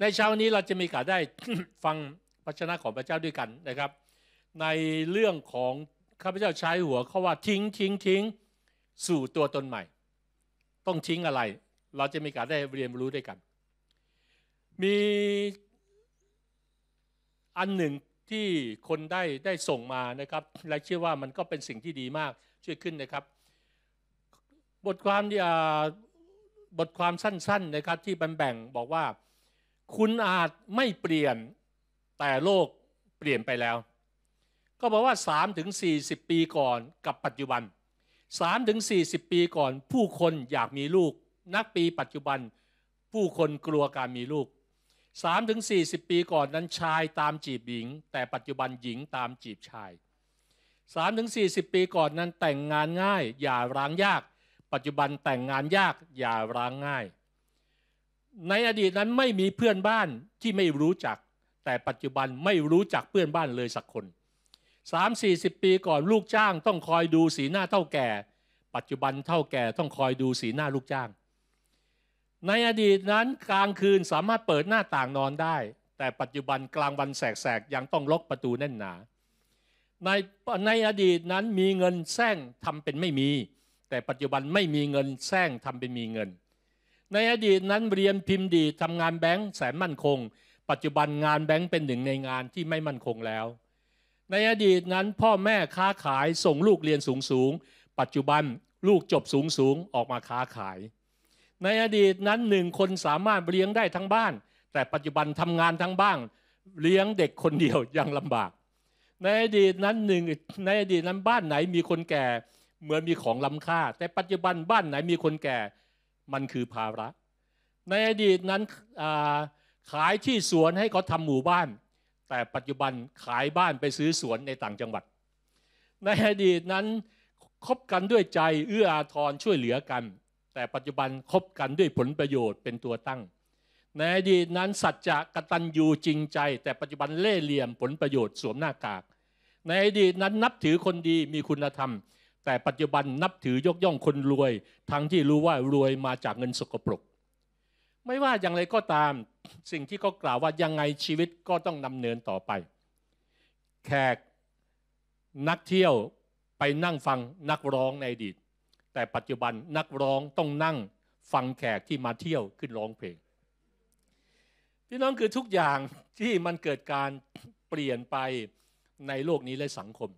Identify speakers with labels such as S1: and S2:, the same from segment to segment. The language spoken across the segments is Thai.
S1: ในเช้านี้เราจะมีการได้ฟังพระชนะของพระเจ้าด้วยกันนะครับ ในเรื่องของข้าพเจ้าใช้หัวเขาว่าทิ้งทิ้งทิ้งสู่ตัวตนใหม่ ต้องทิ้งอะไร เราจะมีการได้เรียนรู้ด้วยกัน มีอันหนึ่งที่คนได้ได้ส่งมานะครับ และเชื่อว่ามันก็เป็นสิ่งที่ดีมากช่วยขึ้นนะครับ บทความที่บทความสั้น ๆนะครับ ที่บแบ่งบอกว่าคุณอาจไม่เปลี่ยนแต่โลกเปลี่ยนไปแล้ว ก็บอกว่า3ถึง40 ปีก่อนกับปัจจุบัน3ถึง40 ปีก่อนผู้คนอยากมีลูก นักปีปัจจุบันผู้คนกลัวการมีลูก3ถึง40 ปีก่อนนั้นชายตามจีบหญิง แต่ปัจจุบันหญิงตามจีบชาย3ถึง40 ปีก่อนนั้นแต่งงานง่ายอย่าร้างยาก ปัจจุบันแต่งงานยากอย่าร้างง่ายในอดีตนั้นไม่มีเพื่อนบ้านที่ไม่รู้จัก แต่ปัจจุบันไม่รู้จักเพื่อนบ้านเลยสักคน 3 4 0 ปีก่อนลูกจ้างต้องคอยดูสีหน้าเท่าแก่ ปัจจุบันเท่าแก่ต้องคอยดูสีหน้าลูกจ้าง ในอดีตนั้นกลางคืนสามารถเปิดหน้าต่างนอนได้ แต่ปัจจุบันกลางวันแสกๆ ยังต้องล็อกประตูแน่นหนา ในในอดีตนั้นมีเงินแซงทำเป็นไม่มี แต่ปัจจุบันไม่มีเงินแซงทำเป็นมีเงินในอดีตนั้นเรียนพิมพ์ดีทำงานแบงค์แสนมั่นคง ปัจจุบันงานแบงค์เป็นหนึ่งในงานที่ไม่มั่นคงแล้ว ในอดีตนั้นพ่อแม่ค้าขายส่งลูกเรียนสูงสูงปัจจุบันลูกจบสูงสูงออกมาค้าขาย ในอดีตนั้นหนึ่งคนสามารถเลี้ยงได้ทั้งบ้าน แต่ปัจจุบันทำงานทั้งบ้านเลี้ยงเด็กคนเดียวยังลำบาก ในอดีตนั้นหนึ่งในอดีตนั้นบ้านไหนมีคนแก่เหมือนมีของล้ำค่า แต่ปัจจุบันบ้านไหนมีคนแก่มันคือภาระ ในอดีตนั้นขายที่สวนให้เขาทำหมู่บ้าน แต่ปัจจุบันขายบ้านไปซื้อสวนในต่างจังหวัด ในอดีตนั้นคบกันด้วยใจเอื้ออาทรช่วยเหลือกัน แต่ปัจจุบันคบกันด้วยผลประโยชน์เป็นตัวตั้ง ในอดีตนั้นสัจจะกตัญญูจริงใจ แต่ปัจจุบันเล่เหลี่ยมผลประโยชน์สวมหน้ากาก ในอดีตนั้นนับถือคนดีมีคุณธรรมแต่ปัจจุบันนับถือยกย่องคนรวย ทั้งที่รู้ว่ารวยมาจากเงินสกปรกไม่ว่าอย่างไรก็ตามสิ่งที่เขากล่าวว่ายังไงชีวิตก็ต้องดำเนินต่อไป แขกนักเที่ยวไปนั่งฟังนักร้องในอดีตแต่ปัจจุบันนักร้องต้องนั่งฟังแขกที่มาเที่ยวขึ้นร้องเพลง พี่น้องคือทุกอย่างที่มันเกิดการเปลี่ยนไปในโลกนี้และสังคม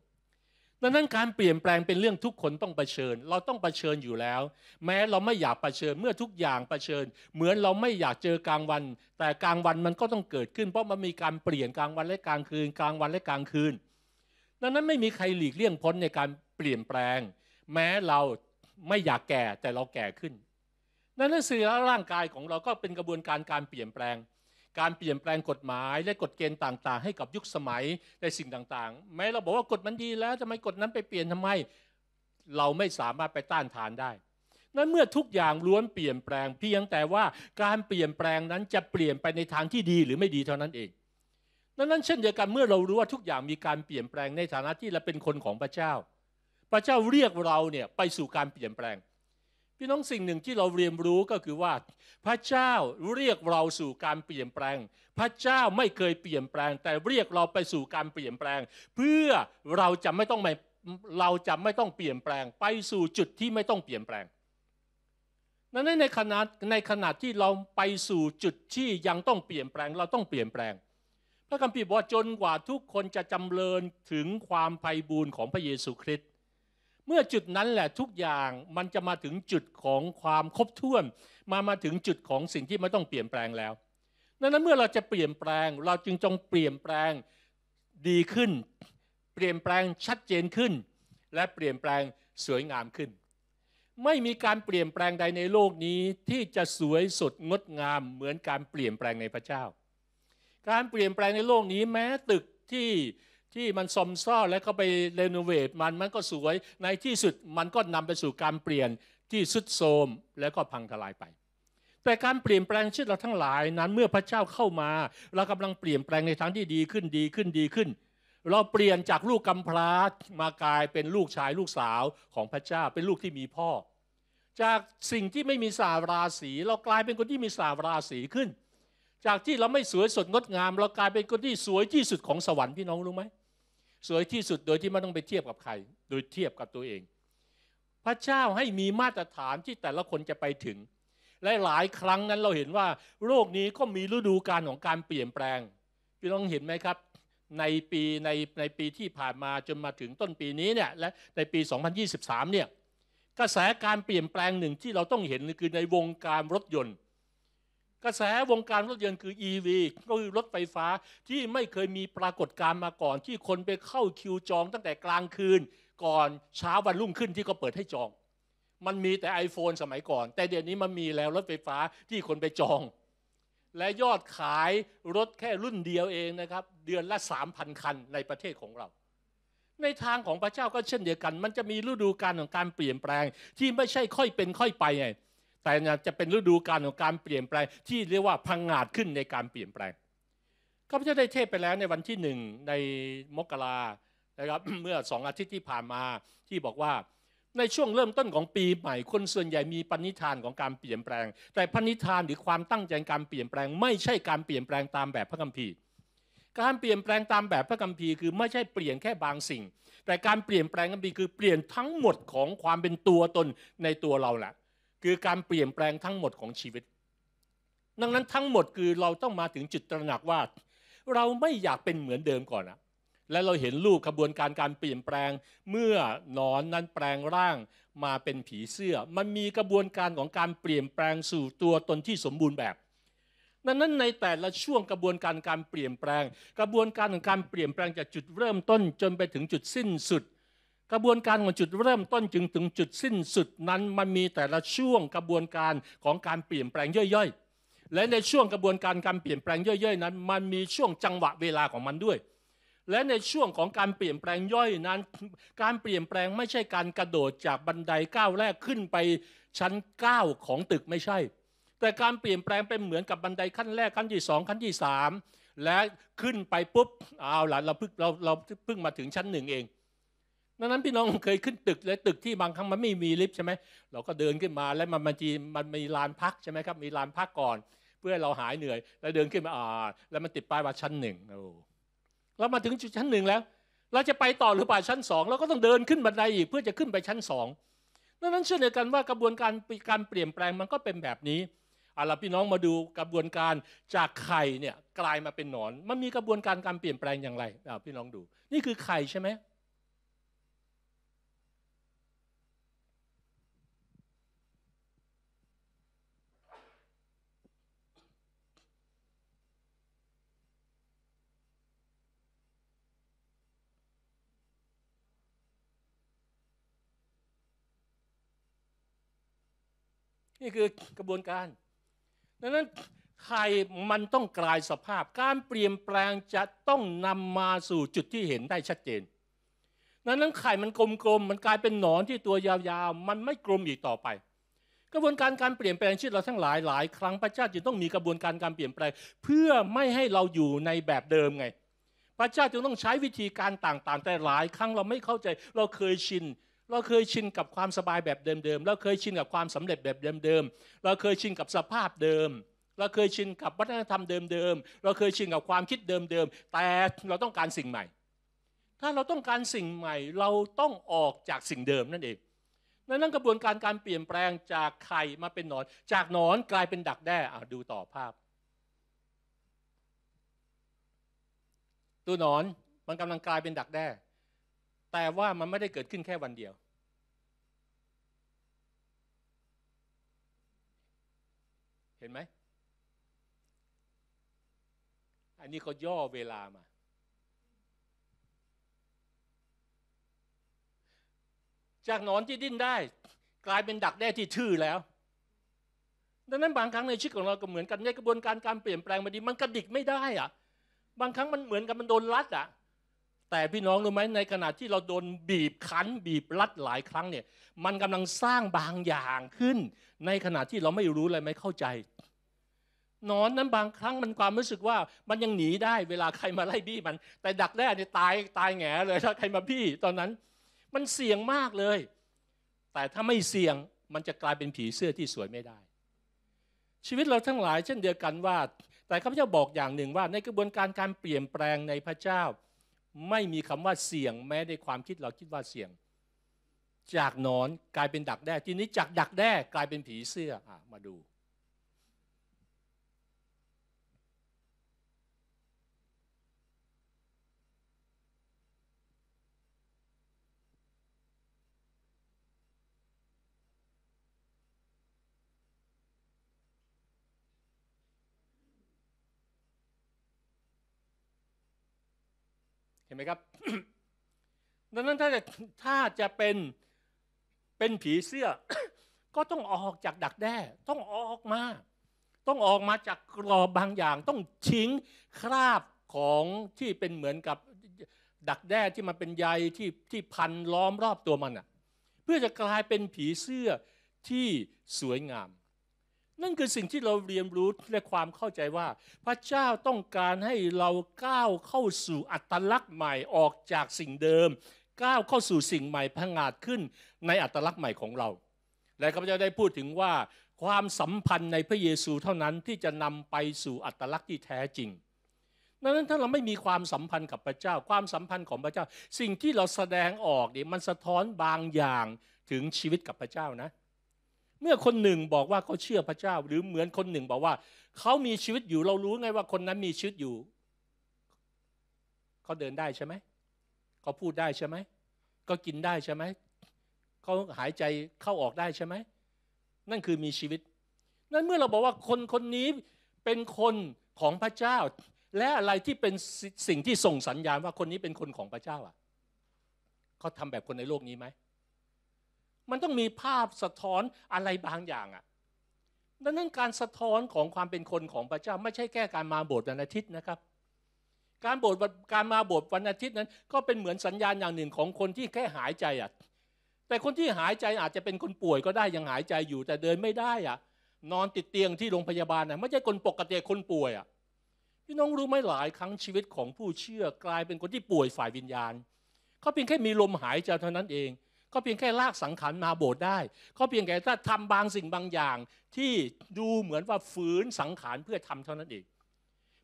S1: ดังนั้นการเปลี่ยนแปลงเป็นเรื่องทุกคนต้องเผชิญ เราต้องเผชิญอยู่แล้ว แม้เราไม่อยากเผชิญเมื่อทุกอย่างเผชิญ เหมือนเราไม่อยากเจอกลางวัน แต่กลางวันมันก็ต้องเกิดขึ้น เพราะมันมีการเปลี่ยนกลางวันและกลางคืน กลางวันและกลางคืน ดังนั้นไม่มีใครหลีกเลี่ยงพ้นในการเปลี่ยนแปลง แม้เราไม่อยากแก่แต่เราแก่ขึ้นดังนั้นสื่อร่างกายของเราก็เป็นกระบวนการการเปลี่ยนแปลงการเปลี่ยนแปลงกฎหมายและกฎเกณฑ์ต่างๆ ให้กับยุคสมัยในสิ่งต่างๆ แม้เราบอกว่ากฎมันดีแล้วทำไมกฎนั้นไปเปลี่ยนทำไม เราไม่สามารถไปต้านทานได้ นั้นเมื่อทุกอย่างล้วนเปลี่ยนแปลง เพียงแต่ว่าการเปลี่ยนแปลงนั้นจะเปลี่ยนไปในทางที่ดีหรือไม่ดีเท่านั้นเอง ดังนั้นเช่นเดียวกันเมื่อเรารู้ว่าทุกอย่างมีการเปลี่ยนแปลงในฐานะที่เราเป็นคนของพระเจ้า พระเจ้าเรียกเราเนี่ยไปสู่การเปลี่ยนแปลงพี่น้องสิ่งหนึ่งที่เราเรียนรู้ก็คือว่า พระเจ้าเรียกเราสู่การเปลี่ยนแปลง พระเจ้าไม่เคยเปลี่ยนแปลง แต่เรียกเราไปสู่การเปลี่ยนแปลง เพื่อเราจะไม่ต้องเราจะไม่ต้องเปลี่ยนแปลง ไปสู่จุดที่ไม่ต้องเปลี่ยนแปลง นั้นในขณะในขณะที่เราไปสู่จุดที่ยังต้องเปลี่ยนแปลง เราต้องเปลี่ยนแปลง พระคัมภีร์บอกว่าจนกว่าทุกคนจะจำเริญถึงความไพ่บูรณ์ของพระเยซูคริสตเมื่อจุดนั้นแหละทุกอย่างมันจะมาถึงจุดของความครบถ้วนมามาถึงจุดของสิ่งที่ไม่ต้องเปลี่ยนแปลงแล้วดังนั้นเมื่อเราจะเปลี่ยนแปลงเราจึงจงเปลี่ยนแปลงดีขึ้น เปลี่ยนแปลงชัดเจนขึ้น และเปลี่ยนแปลงสวยงามขึ้น ไม่มีการเปลี่ยนแปลงใดในโลกนี้ที่จะสวยสดงดงาม เหมือนการเปลี่ยนแปลงในพระเจ้า การเปลี่ยนแปลงในโลกนี้แม้ตึกที่ที่มันซมซ่อแล้วก็ไปเรโนเวทมันมันก็สวยในที่สุดมันก็นำไปสู่การเปลี่ยนที่สุดโทมแล้วก็พังทลายไป แต่การเปลี่ยนแปลงชีวิตเราทั้งหลายนั้น เมื่อพระเจ้าเข้ามาเรากำลังเปลี่ยนแปลงในทางที่ดีขึ้นดีขึ้นดีขึ้น เราเปลี่ยนจากลูกกำพร้ามากลายเป็นลูกชายลูกสาวของพระเจ้าเป็นลูกที่มีพ่อ จากสิ่งที่ไม่มีสาราศีเรากลายเป็นคนที่มีสาราศีขึ้น จากที่เราไม่สวยสดงดงาม เรากลายเป็นคนที่สวยที่สุดของสวรรค์พี่น้องรู้ไหมสวยที่สุดโดยที่ไม่ต้องไปเทียบกับใคร โดยเทียบกับตัวเอง พระเจ้าให้มีมาตรฐานที่แต่ละคนจะไปถึง และหลายครั้งนั้นเราเห็นว่าโลกนี้ก็มีฤดูการของการเปลี่ยนแปลงพี่น้องเห็นไหมครับ ในปีในในปีที่ผ่านมาจนมาถึงต้นปีนี้เนี่ยและในปี 2023เนี่ยกระแสการเปลี่ยนแปลงหนึ่งที่เราต้องเห็นคือในวงการรถยนต์กระแสวงการรถยนต์คือ EV ก็คือรถไฟฟ้าที่ไม่เคยมีปรากฏการณ์มาก่อน ที่คนไปเข้าคิวจองตั้งแต่กลางคืนก่อนเช้าวันรุ่งขึ้นที่ก็เปิดให้จอง มันมีแต่ iPhone สมัยก่อน แต่เดี๋ยวนี้มันมีแล้วรถไฟฟ้าที่คนไปจอง และยอดขายรถแค่รุ่นเดียวเองนะครับ เดือนละ 3,000 คันในประเทศของเรา ในทางของพระเจ้าก็เช่นเดียวกัน มันจะมีฤดูการของการเปลี่ยนแปลงที่ไม่ใช่ค่อยเป็นค่อยไปไงแต่จะเป็นฤดูการของการเปลี่ยนแปลงที่เรียกว่าพังงาดขึ้นในการเปลี่ยนแปลงข้าพเจ้าได้เทศไปแล้วในวันที่หนึ่งในมกรานะครับเมื่อสองอาทิตย์ที่ผ่านมาที่บอกว่าในช่วงเริ่มต้นของปีใหม่คนส่วนใหญ่มีปณิธานของการเปลี่ยนแปลง แต่ปณิธานหรือความตั้งใจการเปลี่ยนแปลง ไม่ใช่การเปลี่ยนแปลงตามแบบพระคัมภีร์การเปลี่ยนแปลงตามแบบพระคัมภีร์คือไม่ใช่เปลี่ยนแค่บางสิ่ง แต่การเปลี่ยนแปลงคัมภีร์คือเปลี่ยนทั้งหมดของความเป็นตัวตนในตัวเราแหละคือการเปลี่ยนแปลงทั้งหมดของชีวิต ดังนั้นทั้งหมดคือเราต้องมาถึงจุดตระหนักว่า เราไม่อยากเป็นเหมือนเดิมก่อนนะและเราเห็นรูปขบวนการการเปลี่ยนแปลงเมื่อนอนนั้นแปลงร่างมาเป็นผีเสื้อ มันมีกระบวนการของการเปลี่ยนแปลงสู่ตัวตนที่สมบูรณ์แบบ ดังนั้นในแต่ละช่วงกระบวนการการเปลี่ยนแปลง กระบวนการของการเปลี่ยนแปลงจากจุดเริ่มต้นจนไปถึงจุดสิ้นสุดกระบวนการของจุดเริ่มต้นจึงถึงจุดสิ้นสุดนั้นมันมีแต่ละช่วงกระบวนการของการเปลี่ยนแปลงย่อย ๆ และในช่วงกระบวนการการเปลี่ยนแปลงย่อยๆ นั้นมันมีช่วงจังหวะเวลาของมันด้วย และในช่วงของการเปลี่ยนแปลงย่อยนั้น การเปลี่ยนแปลงไม่ใช่การกระโดดจากบันไดก้าวแรกขึ้นไปชั้น 9 ของตึกไม่ใช่แต่การเปลี่ยนแปลงเป็นเหมือนกับบันไดขั้นแรกขั้นที่2ขั้นที่3และขึ้นไปปุ๊บเอาลานเราเพิ่งเราเราเพิ่งมาถึงชั้นหนึ่งเองดังนั้นพี่น้องเคยขึ้นตึกและตึกที่บางครั้งมันไม่มีลิฟต์ใช่ไหมเราก็เดินขึ้นมาแล้วมันมันจีมันมีลานพักใช่ไหมครับมีลานพักก่อน เพื่อเราหายเหนื่อย แล้วเดินขึ้นมาอ่าแล้วมันติดป้ายว่าชั้นหนึ่งโอ้เรามาถึงชั้นหนึ่งแล้วเราจะไปต่อหรือไปชั้นสองเราก็ต้องเดินขึ้นบันไดอีกเพื่อจะขึ้นไปชั้นสองดังนั้นเชื่อเดียวกันว่ากระบวนการการเปลี่ยนแปลงมันก็เป็นแบบนี้เอาล่ะพี่น้องมาดูกระบวนการจากไข่เนี่ยกลายมาเป็นหนอนมันมีกระบวนการการเปลี่ยนแปลงอย่างไรพี่น้องดู นี่คือไข่ใช่ไหมนี่คือกระบวนการ ดังนั้นไข่มันต้องกลายสภาพ การเปลี่ยนแปลงจะต้องนำมาสู่จุดที่เห็นได้ชัดเจน ดังนั้นไข่มันกลมๆ มันกลายเป็นหนอนที่ตัวยาวๆ มันไม่กลมอีกต่อไป กระบวนการการเปลี่ยนแปลงชีวิตเราทั้งหลายหลาย ครั้งพระเจ้าจึงต้องมีกระบวนการการเปลี่ยนแปลง เพื่อไม่ให้เราอยู่ในแบบเดิมไง พระเจ้าจึงต้องใช้วิธีการต่างๆแต่หลาย ครั้งเราไม่เข้าใจเราเคยชินเราเคยชินกับความสบายแบบเดิมๆ เราเคยชินกับความสำเร็จแบบเดิมๆ เราเคยชินกับสภาพเดิม เราเคยชินกับวัฒนธรรมเดิมๆ เราเคยชินกับความคิดเดิมๆ แต่เราต้องการสิ่งใหม่ ถ้าเราต้องการสิ่งใหม่เราต้องออกจากสิ่งเดิมนั่นเอง นั่นกระบวนการการเปลี่ยนแปลงจากไข่มาเป็นหนอน จากหนอนกลายเป็นดักแด้ดูต่อภาพ ตัวหนอนมันกำลังกลายเป็นดักแด้แต่ว่ามันไม่ได้เกิดขึ้นแค่วันเดียว เห็นไหม อันนี้เขาย่อเวลามา จากหนอนที่ดิ้นได้ กลายเป็นดักแด้ที่ชื่อแล้ว ดังนั้น บางครั้งในชีวิตของเราก็เหมือนกันในกระบวนการการเปลี่ยนแปลงมันดีมันกระดิกไม่ได้อะ บางครั้งมันเหมือนกับมันโดนลัดอะแต่พี่น้องรู้ไหมในขณะที่เราโดนบีบคั้นบีบรัดหลายครั้งเนี่ย มันกำลังสร้างบางอย่างขึ้น ในขณะที่เราไม่รู้อะไร ไม่เข้าใจ นอนนั้นบางครั้งมันความรู้สึกว่ามันยังหนีได้เวลาใครมาไล่บี้มัน แต่ดักแด้เนี่ยตายตายแง่เลยถ้าใครมาบี้ตอนนั้น มันเสี่ยงมากเลย แต่ถ้าไม่เสี่ยงมันจะกลายเป็นผีเสื้อที่สวยไม่ได้ ชีวิตเราทั้งหลายเช่นเดียวกันว่า แต่ข้าพเจ้าบอกอย่างหนึ่งว่าในกระบวนการการเปลี่ยนแปลงในพระเจ้าไม่มีคำว่าเสี่ยงแม้ในความคิดเราคิดว่าเสี่ยง จากนอนกลายเป็นดักแด้ทีนี้จากดักแด้กลายเป็นผีเสื้ออมาดูเห็นไหมครับดังนั้นถ้าจะถ้าจะเป็นเป็นผีเสื้อ ก็ต้องออกจากดักแด้ ต้องออกมา ต้องออกมาจากกรอบบางอย่าง ต้องชิงคราบของที่เป็นเหมือนกับดักแด้ที่มันเป็นใยที่ที่พันล้อมรอบตัวมันอ่ะ เพื่อจะกลายเป็นผีเสื้อที่สวยงามนั่นคือสิ่งที่เราเรียนรู้และความเข้าใจว่าพระเจ้าต้องการให้เราก้าวเข้าสู่อัตลักษณ์ใหม่ออกจากสิ่งเดิมก้าวเข้าสู่สิ่งใหม่พังาดขึ้นในอัตลักษณ์ใหม่ของเราและข้าพเจ้าได้พูดถึงว่าความสัมพันธ์ในพระเยซูเท่านั้นที่จะนำไปสู่อัตลักษณ์ที่แท้จริงดังนั้นถ้าเราไม่มีความสัมพันธ์กับพระเจ้าความสัมพันธ์ของพระเจ้า สิ่งที่เราแสดงออกเนี่ยมันสะท้อนบางอย่างถึงชีวิตกับพระเจ้านะเมื่อคนหนึ่งบอกว่าเขาเชื่อพระเจ้าหรือเหมือนคนหนึ่งบอกว่า เขามีชีวิตอยู่เรารู้ไงว่าคนนั้นมีชีวิตอยู่เขาเดินได้ใช่ไหมเขาพูดได้ใช่ไหมก็กินได้ใช่ไหมเขาหายใจเข้าออกได้ใช่ไหม นั่นคือมีชีวิตนั้นเมื่อเราบอกว่าคนคนนี้เป็นคนของพระเจ้า และอะไรที่เป็นสิ่งที่ส่งสัญญาณว่าคนนี้เป็นคนของพระเจ้าอ่ะเขาทำแบบคนในโลกนี้ไหมมันต้องมีภาพสะท้อนอะไรบางอย่างอ่ะดังนั้นการสะท้อนของความเป็นคนของพระเจ้าไม่ใช่แค่การมาโบสถ์วันอาทิตย์นะครับ การโบสถ์การมาโบสถ์วันอาทิตย์นั้นก็เป็นเหมือนสัญญาณอย่างหนึ่งของคนที่แค่หายใจอ่ะ แต่คนที่หายใจอาจจะเป็นคนป่วยก็ได้ยังหายใจอยู่ แต่เดินไม่ได้อ่ะ นอนติดเตียงที่โรงพยาบาลนะไม่ใช่คนปกติคนป่วยอ่ะ พี่น้องรู้ไหมหลายครั้งชีวิตของผู้เชื่อกลายเป็นคนที่ป่วยฝ่ายวิญญาณเขาเพียงแค่มีลมหายใจเท่านั้นเองก็เพียงแค่ลากสังขารมาโบสถ์ได้ก็เพียงแค่ถ้าทำบางสิ่งบางอย่าง ที่ดูเหมือนว่าฝืนสังขารเพื่อทำเท่านั้นเอง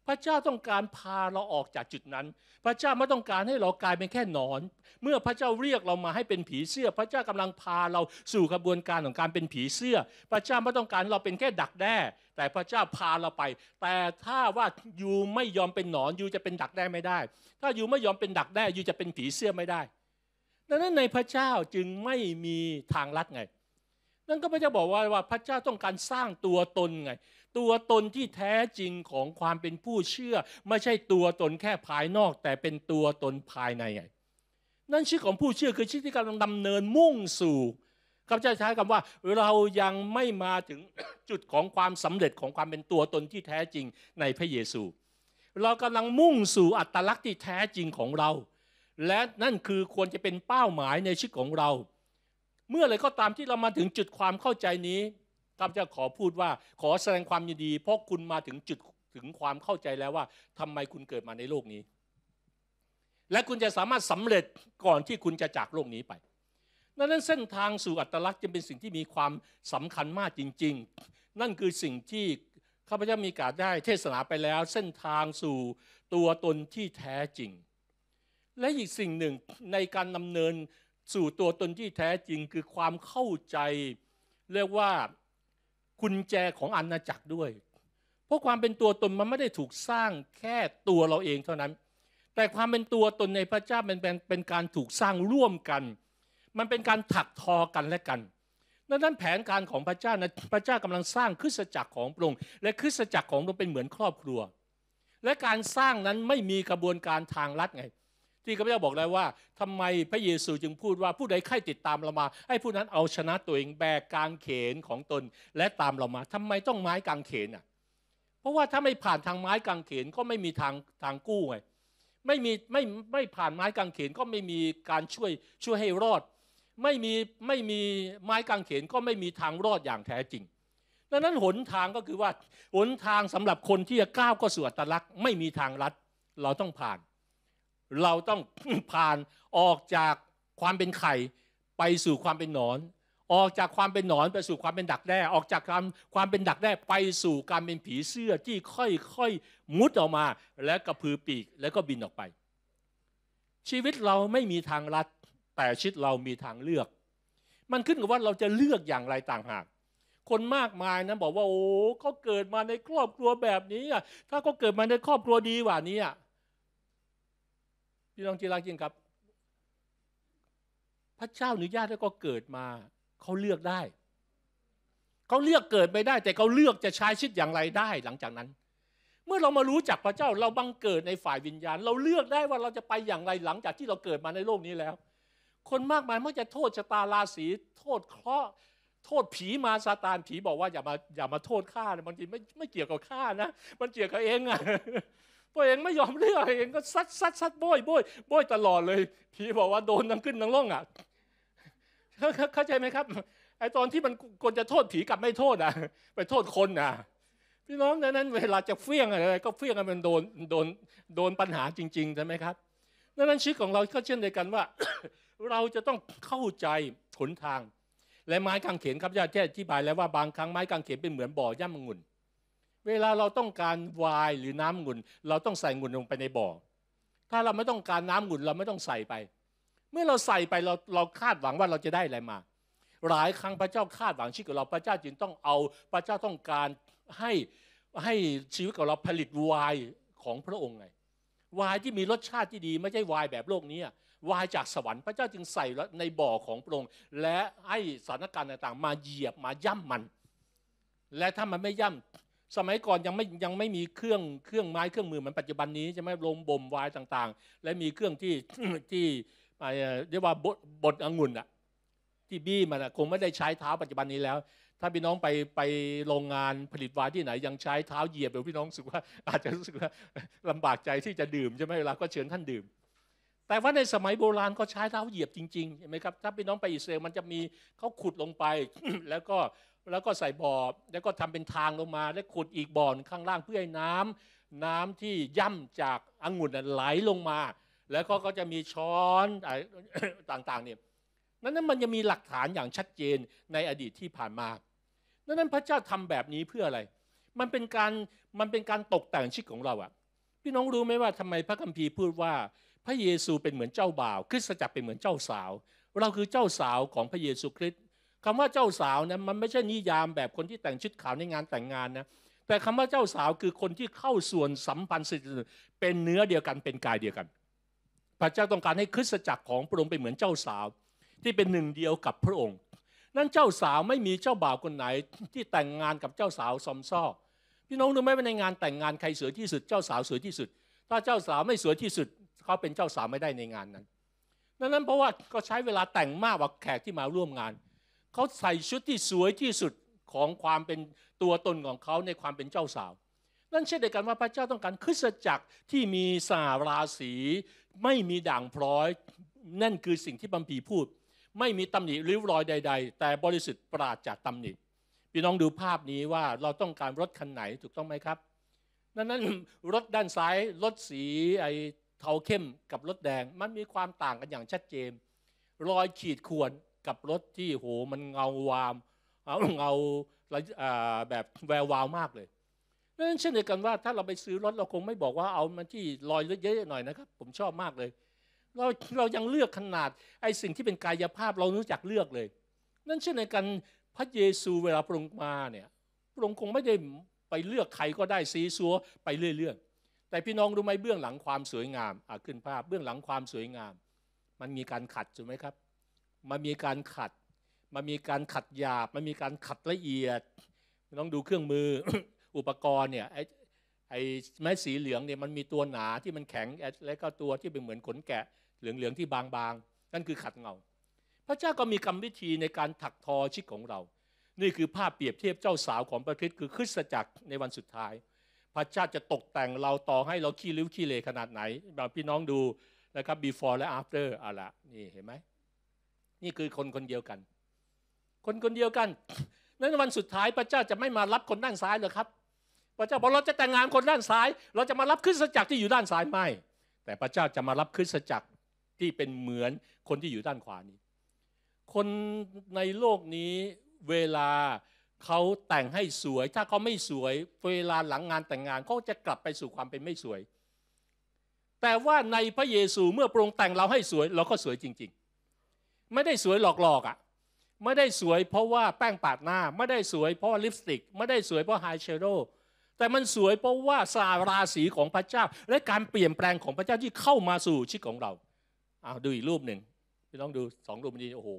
S1: พระเจ้าต้องการพาเราออกจากจุดนั้น พระเจ้าไม่ต้องการให้เรากลายเป็นแค่นอน เมื่อพระเจ้าเรียกเรามาให้เป็นผีเสื้อ พระเจ้ากำลังพาเราสู่กระบวนการของการเป็นผีเสื้อ พระเจ้าไม่ต้องการเราเป็นแค่ดักแด้แต่พระเจ้าพาเราไป แต่ถ้าว่าอยู่ไม่ยอมเป็นหนอนอยู่จะเป็นดักแด้ไม่ได้ ถ้าอยู่ไม่ยอมเป็นดักแด้อยู่จะเป็นผีเสื้อไม่ได้ดังนั้นในพระเจ้าจึงไม่มีทางลัดไง นั่นก็พระเจ้าบอกว่าว่าพระเจ้าต้องการสร้างตัวตนไง ตัวตนที่แท้จริงของความเป็นผู้เชื่อ ไม่ใช่ตัวตนแค่ภายนอกแต่เป็นตัวตนภายในไง นั่นชื่อของผู้เชื่อคือชื่อที่กำลังดำเนินมุ่งสู่ข้าพเจ้าใช้คำว่าเรายังไม่มาถึงจุดของความสำเร็จของความเป็นตัวตนที่แท้จริงในพระเยซู เรากำลังมุ่งสู่อัตลักษณ์ที่แท้จริงของเราและนั่นคือควรจะเป็นเป้าหมายในชีวิตของเรา เมื่อไรก็ตามที่เรามาถึงจุดความเข้าใจนี้ ข้าพเจ้าขอพูดว่าขอแสดงความยินดี เพราะคุณมาถึงจุดถึงความเข้าใจแล้วว่า ทำไมคุณเกิดมาในโลกนี้ และคุณจะสามารถสำเร็จก่อนที่คุณจะจากโลกนี้ไปันั้นเส้นทางสู่อัตลักษณ์จะเป็นสิ่งที่มีความสำคัญมากจริง ๆ นั่นคือสิ่งที่ข้าพเจ้ามีการได้เทศนาไปแล้ว เส้นทางสู่ตัวตนที่แท้จริงและอีกสิ่งหนึ่งในการดำเนินสู่ตัวตนที่แท้จริงคือความเข้าใจ เรียกว่ากุญแจของอาณาจักรด้วย เพราะความเป็นตัวตนมันไม่ได้ถูกสร้างแค่ตัวเราเองเท่านั้น แต่ความเป็นตัวตนในพระเจ้าเป็นเป็นเป็นการถูกสร้างร่วมกัน มันเป็นการถักทอกันและกันดังนั้นแผนการของพระเจ้านะพระเจ้ากำลังสร้างคริสตจักรของพระองค์และคริสตจักรของเราเป็นเหมือนครอบครัว และการสร้างนั้นไม่มีกระบวนการทางลัดไงที่ข้าพเจ้าบอกแล้วว่าทำไมพระเยซูจึงพูดว่าผู้ใดใคร่ติดตามเรามา ให้ผู้นั้นเอาชนะตัวเองแบกกางเขนของตนและตามเรามา ทำไมต้องไม้กางเขนอ่ะเพราะว่าถ้าไม่ผ่านทางไม้กางเขนก็ไม่มีทางทางกู้ไง ไม่มีไม่ไม่ผ่านไม้กางเขนก็ไม่มีการช่วยช่วยให้รอด ไม่มีไม่มีไม้กางเขนก็ไม่มีทางรอดอย่างแท้จริงดังนั้นหนทางก็คือว่า หนทางสำหรับคนที่จะก้าวก็สู่อัตลักษณ์ไม่มีทางรัดเราต้องผ่านเราต้องผ่านออกจากความเป็นไข่ไปสู่ความเป็นหนอน ออกจากความเป็นหนอนไปสู่ความเป็นดักแด้ ออกจากความความเป็นดักแด้ ไปสู่การเป็นผีเสื้อที่ค่อยๆมุดออกมาและกระพือปีกแล้วก็บินออกไป ชีวิตเราไม่มีทางลัดแต่ชีวิตเรามีทางเลือก มันขึ้นกับว่าเราจะเลือกอย่างไรต่างหาก คนมากมายนะบอกว่าโอ้เขาเกิดมาในครอบครัวแบบนี้อ่ะถ้าเขาเกิดมาในครอบครัวดีกว่านี้อ่ะพี่น้องที่รักยิ่งครับ พระเจ้าอนุญาตให้ก็เกิดมาเขาเลือกได้เขาเลือกเกิดไปได้แต่เขาเลือกจะใช้ชีวิตอย่างไรได้หลังจากนั้น เมื่อเรามารู้จักพระเจ้าเราบังเกิดในฝ่ายวิญญาณ เราเลือกได้ว่าเราจะไปอย่างไรหลังจากที่เราเกิดมาในโลกนี้แล้ว คนมากมายมักจะโทษชะตาราศีโทษเคราะห์โทษผีมาซาตานผีบอกว่าอย่ามาอย่ามาโทษข้านะบางทีไม่ไม่เกี่ยวกับข้านะ มันเกี่ยวกับเองอะราวเองไม่ยอมเลือกเองก็ซัดซัดซัดโบยโบยโบยตลอดเลย ผีบอกว่าโดนนั้งขึ้นนั้งล่องอ่ะเข้าใจไหมครับไอตอนที่มันควรจะโทษผีกลับไม่โทษอ่ะไปโทษคนอ่ะพี่น้องดังนั้น เวลาจะเฟี้ยงอะไร ก็เฟี้ยงกันมันโดนโดนโดนปัญหาจริงๆใช่ไหมครับดังนั้นชีวิตของเราก็เช่นเดียวกันว่า เราจะต้องเข้าใจหนทาง และไม้กางเขนครับญาติแจ้อธิบายแล้วว่าบางครั้งไม้กางเขนเป็นเหมือนบ่อย่ำมงุ่นเวลาเราต้องการวายหรือน้ำงุ่น เราต้องใส่งุ่นลงไปในบ่อถ้าเราไม่ต้องการน้ำงุ่นเราไม่ต้องใส่ไป เมื่อเราใส่ไปเราเราคาดหวังว่าเราจะได้อะไรมาหลายครั้งพระเจ้าคาดหวังชีวิตของเราพระเจ้าจึงต้องเอา พระเจ้าต้องการให้ให้ชีวิตของเราผลิตวายของพระองค์ไงวายที่มีรสชาติที่ดี ไม่ใช่วายแบบโลกนี้วายจากสวรรค์พระเจ้าจึงใส่ในบ่อของพระองค์และให้สถานการณ์ต่างๆ มาเหยียบมาย่ำมัน และถ้ามันไม่ย่ำสมัยก่อนยังไม่ยังไม่มีเครื่องเครื่องไม้เครื่องมือเหมือนปัจจุบันนี้ใช่ไหมลงบ่มวายต่าง ๆ และมีเครื่องที่ที่เรียกว่าบดองุ่นอะที่บี้มันคงไม่ได้ใช้เท้าปัจจุบันนี้แล้ว ถ้าพี่ น้องไปไปโรงงานผลิตวายที่ไหนยังใช้เท้าเหยียบเดี๋ยวพี่น้องสึกว่าอาจจะรู้สึกว่าลำบากใจที่จะดื่มใช่ไหมเวลาก็เชิญท่านดื่ม แต่ว่าในสมัยโบราณก็ใช้เท้าเหยียบจริงๆใช่ไหมครับถ้าพี่น้องไปอิสราเอลมันจะมีเขาขุดลงไปแล้วก็แล้วก็ใส่บ่อแล้วก็ทำเป็นทางลงมาแล้วขุดอีกบ่อนข้างล่างเพื่อให้น้ำน้ำที่ย่ำจากองุ่นไหลลงมา แล้วก็ก็จะมีช้อนต่างๆเนี่ยนั้นนนัมันจะมีหลักฐานอย่างชัดเจนในอดีตที่ผ่านมานั้นนั้นพระเจ้าทำแบบนี้เพื่ออะไร มันเป็นการมันเป็นการตกแต่งชีวิตของเราอะพี่น้องรู้ไหมว่าทำไมพระคัมภีร์พูดว่า พระเยซูเป็นเหมือนเจ้าบ่าว คริสตจักรเป็นเหมือนเจ้าสาวเราคือเจ้าสาวของพระเยซูคริสต์คำว่าเจ้าสาวนะมันไม่ใช่นิยาม แบบคนที่แต่งชุดขาวในงานแต่งงานนะแต่คำว่าเจ้าสาวคือคนที่เข้าส่วนสัมพันธ์สิ์เป็นเนื้อเดียวกันเป็นกายเดียวกัน พระเจ้าต้องการให้คริสตจักรของพระองค์เป็นเหมือนเจ้าสาวที่เป็นหนึ่งเดียวกับพระองค์ นั่นเจ้าสาวไม่มีเจ้าบ่าวคนไหนที่แต่งงานกับเจ้าสาวซอมซ้อพี่น้องรู้ไหมว่าในงานแต่งงานใครสวยที่สุดเจ้าสาวสวยที่สุด ถ้าเจ้าสาวไม่สวยที่สุดเขาเป็นเจ้าสาวไม่ได้ในงานนั้นดังนั้นเพราะว่าก็ใช้เวลาแต่งมากกว่าแขกที่มาร่วมงานเขาใส่ชุดที่สวยที่สุดของความเป็นตัวตนของเขาในความเป็นเจ้าสาว นั่นเช่นเดียวกันว่าพระเจ้าต้องการคริสตจักรที่มีสาราศีไม่มีด่างพร้อย นั่นคือสิ่งที่บัมพีพูด ไม่มีตำหนิริ้วรอยใด ๆ แต่บริสุทธิ์ปราศจากตำหนิพี่น้องดูภาพนี้ว่าเราต้องการรถคันไหนถูกต้องไหมครับันั้นรถด้านซ้ายรถสีไอเทาเข้มกับรถแดงมันมีความต่างกันอย่างชัดเจนรอยขีดข่วนกับรถที่โหมันเงาวามเงาแบบแวววาวมากเลยนั่นเช่นเดียวกันว่าถ้าเราไปซื้อรถเราคงไม่บอกว่าเอามันที่ลอยเยอะๆหน่อยนะครับ ผมชอบมากเลย เราเรายังเลือกขนาดไอ้สิ่งที่เป็นกายภาพเรารู้จักเลือกเลยนั่นเช่นเดียวกันพระเยซูเวลาพระองค์มาเนี่ยพระองค์คงไม่ได้ไปเลือกใครก็ได้ซีซัวไปเรื่อยๆแต่พี่น้องรู้ไหมเบื้องหลังความสวยงามอ่ะขึ้นภาพเบื้องหลังความสวยงามมันมีการขัดใช่ไหมครับมันมีการขัดมันมีการขัดหยาบมันมีการขัดละเอียด ต้องดูเครื่องมืออุปกรณ์เนี่ย ไอ้ไอ้ไม้สีเหลืองเนี่ยมันมีตัวหนาที่มันแข็ง และก็ตัวที่เป็นเหมือนขนแกะเหลืองๆที่บางๆ นั่นคือขัดเงา พระเจ้าก็มีกรรมวิธีในการถักทอชิดของเรา นี่คือภาพเปรียบเทียบเจ้าสาวของพระคิดคือคริสตจักรในวันสุดท้าย พระเจ้าจะตกแต่งเราต่อให้เราขี้ริ้วขี้เลขนาดไหน แบบพี่น้องดูนะครับ before และ after อะละนี่เห็นไหมนี่คือคนคนเดียวกัน คนคนเดียวกัน นั้นวันสุดท้ายพระเจ้าจะไม่มารับคนด้านซ้ายหรอครับ พระเจ้าบอกเราจะแต่งงานคนด้านซ้าย เราจะมารับคริสตจักรที่อยู่ด้านซ้ายไม่ แต่พระเจ้าจะมารับคริสตจักรที่เป็นเหมือนคนที่อยู่ด้านขวานี้ คนในโลกนี้เวลาเขาแต่งให้สวย ถ้าเขาไม่สวย เวลาหลังงานแต่งงานเขาจะกลับไปสู่ความเป็นไม่สวย แต่ว่าในพระเยซูเมื่อปรองแต่งเราให้สวย เราก็สวยจริง ๆไม่ได้สวยหลอกๆอ่ะไม่ได้สวยเพราะว่าแป้งปาดหน้า ไม่ได้สวยเพราะลิปสติกไม่ได้สวยเพราะไฮเชโดแต่มันสวยเพราะว่าสาราศีของพระเจ้า และการเปลี่ยนแปลงของพระเจ้าที่เข้ามาสู่ชีวิตของเราอ้าวดูอีกรูปหนึ่งพี่น้องดูสองรูปนี้โอ้โห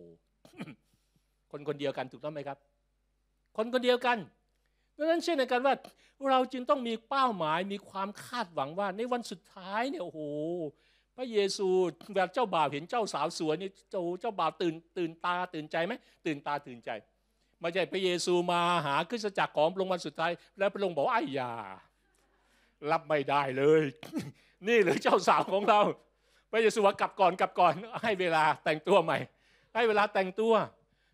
S1: คนคนเดียวกันถูกต้องไหมครับคนคนเดียวกันดังนั้นเช่นกันว่า เราจึงต้องมีเป้าหมายมีความคาดหวังว่า ในวันสุดท้ายเนี่ยโอ้โหพระเยซูแบบเจ้าบ่าวเห็นเจ้าสาวสวยนี่เจ้าเจ้าบ่าวตื่นตื่น ตาตื่นใจไหมตื่นตาตื่นใจมาใช่พระเยซูมาหาขึ้นจักรของพระองค์วันสุดท้ายแล้วพระองค์บอกไอ้ยารับไม่ได้เลย นี่หรือเจ้าสาวของเราพระเยซูว่ากลับก่อนกลับก่อน ให้เวลาแต่งตัวใหม่ ให้เวลาแต่งตัว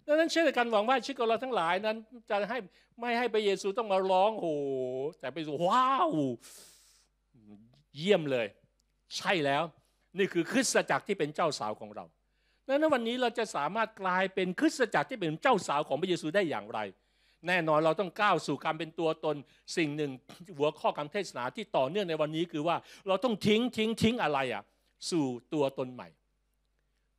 S1: ดังนั้นเช่นกันหวังว่าชีวิตของเราทั้งหลายนั้น จะให้ไม่ให้พระเยซูต้องมาร้องโห แต่พระเยซูว้าวเยี่ยมเลย ใช่แล้วนี่คือคริสตจักรที่เป็นเจ้าสาวของเราดังนั้นวันนี้เราจะสามารถกลายเป็นคริสตจักรที่เป็นเจ้าสาวของพระเยซูได้อย่างไร แน่นอนเราต้องก้าวสู่การเป็นตัวตนสิ่งหนึ่ง หัวข้อคำเทศนาที่ต่อเนื่องในวันนี้คือว่าเราต้องทิ้งทิ้งทิ้งอะไรอ่ะสู่ตัวตนใหม่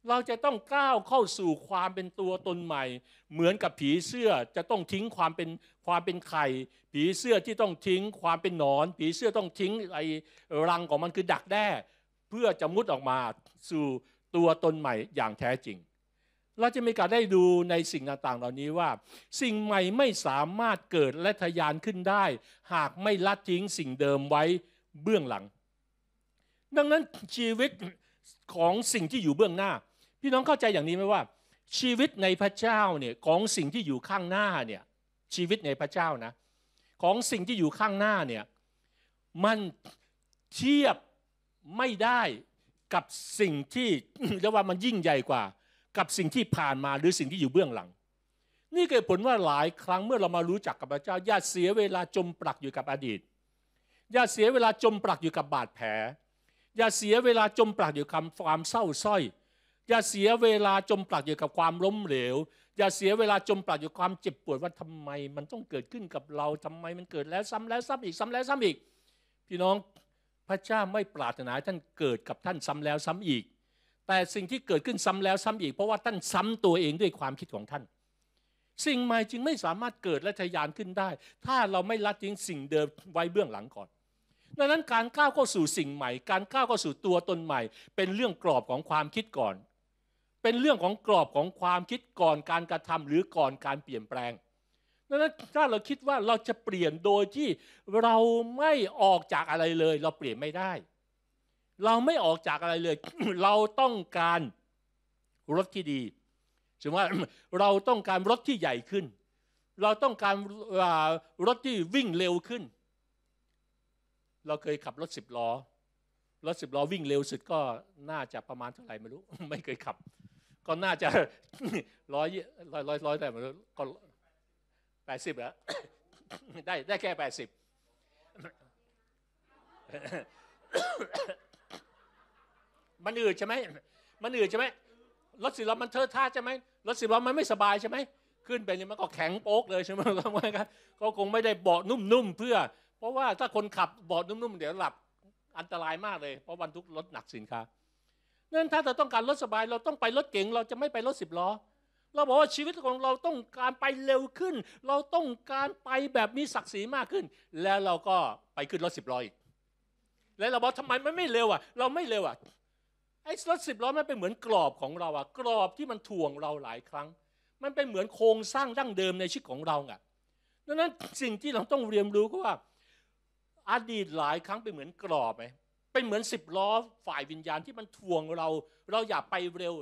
S1: เราจะต้องก้าวเข้าสู่ความเป็นตัวตนใหม่ เหมือนกับผีเสื้อจะต้องทิ้งความเป็นความเป็นไข่ผีเสื้อที่ต้องทิ้งความเป็นหนอน ผีเสื้อต้องทิ้งไอ้รังของมันคือดักแด้เพื่อจะมุดออกมาสู่ตัวตนใหม่อย่างแท้จริง เราจะมีการได้ดูในสิ่งต่างๆเหล่านี้ว่า สิ่งใหม่ไม่สามารถเกิดและทะยานขึ้นได้ หากไม่ละทิ้งสิ่งเดิมไว้เบื้องหลัง ดังนั้นชีวิตของสิ่งที่อยู่เบื้องหน้า พี่น้องเข้าใจอย่างนี้ไหมว่า ชีวิตในพระเจ้าเนี่ยของสิ่งที่อยู่ข้างหน้าเนี่ยชีวิตในพระเจ้านะของสิ่งที่อยู่ข้างหน้าเนี่ยมันเทียบไม่ได้กับสิ่งที่เรียกว่ามันยิ่งใหญ่กว่า กับสิ่งที่ผ่านมาหรือสิ่งที่อยู่เบื้องหลัง นี่เกิดผลว่าหลายครั้งเมื่อเรามารู้จักกับพระเจ้าอย่าเสียเวลาจมปลักอยู่กับอดีต อย่าเสียเวลาจมปลักอยู่กับบาดแผล อย่าเสียเวลาจมปลักอยู่กับความเศร้าส้อย อย่าเสียเวลาจมปลักอยู่กับความล้มเหลวอย่าเสียเวลาจมปลักอยู่ความเจ็บปวดว่าทำไมมันต้องเกิดขึ้นกับเราทำไมมันเกิดแล้วซ้ำแล้วซ้ำอีกซ้ำแล้วซ้ำอีก พี่น้องพระเจ้าไม่ปรารถนาท่านเกิดกับท่านซ้ำแล้วซ้ำอีก แต่สิ่งที่เกิดขึ้นซ้ำแล้วซ้ำอีก เพราะว่าท่านซ้ำตัวเองด้วยความคิดของท่าน สิ่งใหม่จึงไม่สามารถเกิดและทะยานขึ้นได้ ถ้าเราไม่ละทิ้งสิ่งเดิมไว้เบื้องหลังก่อน ดังนั้นการก้าวเข้าสู่สิ่งใหม่ การก้าวเข้าสู่ตัวตนใหม่ เป็นเรื่องกรอบของความคิดก่อน เป็นเรื่องของกรอบของความคิดก่อน การกระทำหรือก่อนการเปลี่ยนแปลงังนั้นถ้าเราคิดว่าเราจะเปลี่ยนโดยที่เราไม่ออกจากอะไรเลย เราเปลี่ยนไม่ได้ เราไม่ออกจากอะไรเลย เราต้องการรถที่ดีสมมติว่าเราต้องการรถที่ใหญ่ขึ้น เราต้องการรถที่วิ่งเร็วขึ้น เราเคยขับรถสิบล้อ รถสิบล้อวิ่งเร็วสุดก็น่าจะประมาณเท่าไหร่ไม่รู้ ไม่เคยขับ ก็น่าจะร้อยร้อยร้อยร้อยแต่ก็แปดสิบเหรอได้ได้แค่แปดสิบมันอืดใช่ไหมมันอืดใช่ไหมรถสิบล้อมันเทอะท่าใช่ไหมรถสิบล้อมันไม่สบายใช่ไหมขึ้นไปนี่มันก็แข็งโป๊กเลยใช่ไหมครับก็คงไม่ได้เบาะนุ่มๆเพื่อ เพราะว่าถ้าคนขับเบาะนุ่มๆเดี๋ยวหลับอันตรายมากเลยเพราะบรรทุกรถหนักสินค้าเนื่อถ้าเราต้องการรถสบาย เราต้องไปรถเก๋งเราจะไม่ไปรถสิบล้อเราบอกว่าชีวิตของเราต้องการไปเร็วขึ้น เราต้องการไปแบบมีศักดิ์ศรีมากขึ้น แล้วเราก็ไปขึ้นรถสิบร้ออีกแล้วเราบอกทำไมมันไม่เร็วอ่ะ เราไม่เร็วอ่ะไอ้รถสิบร้อยมันเป็นเหมือนกรอบของเราอ่ะกรอบที่มันถ่วงเราหลายครั้ง มันเป็นเหมือนโครงสร้างดั้งเดิมในชีวิตของเราอ่ะดังนั้นสิ่งที่เราต้องเรียนรู้ก็ว่า อดีตหลายครั้งเป็นเหมือนกรอบไหมเป็นเหมือนสิบล้อฝ่ายวิญญาณที่มันทวงเรา เราอยากไปเร็ว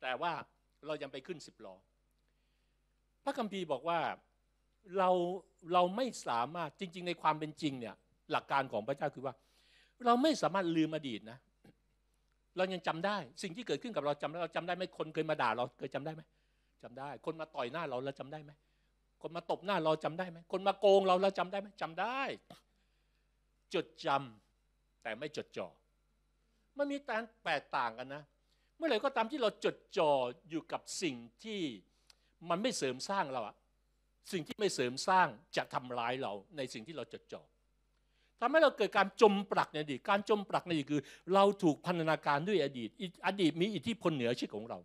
S1: แต่ว่าเรายังไปขึ้นสิบล้อ พระคัมภีร์บอกว่าเราเราไม่สามารถจริง ๆ ในความเป็นจริงเนี่ยหลักการของพระเจ้าคือว่า เราไม่สามารถลืมอดีตนะ เรายังจำได้ สิ่งที่เกิดขึ้นกับเราจำได้เราจำได้ไหมคนเคยมาด่าเราเคยจำได้ไหมจำได้ คนมาต่อยหน้าเราเราจำได้ไหม คนมาตบหน้าเราจำได้ไหมคนมาโกงเรา เราจำได้ไหมจำได้ จดจำ แต่ไม่จดจ่อมันมีการแตกต่างกันนะเมื่อไหร่ก็ตามที่เราจดจ่ออยู่กับสิ่งที่มันไม่เสริมสร้างเราอะสิ่งที่ไม่เสริมสร้างจะทำร้ายเราในสิ่งที่เราจดจ่อทำให้เราเกิดการจมปลักในอดีตการจมปลักในอดีตคือ เราถูกพันธนาการด้วยอดีต อดีตมีอิทธิพลเหนือชีวิตของเรา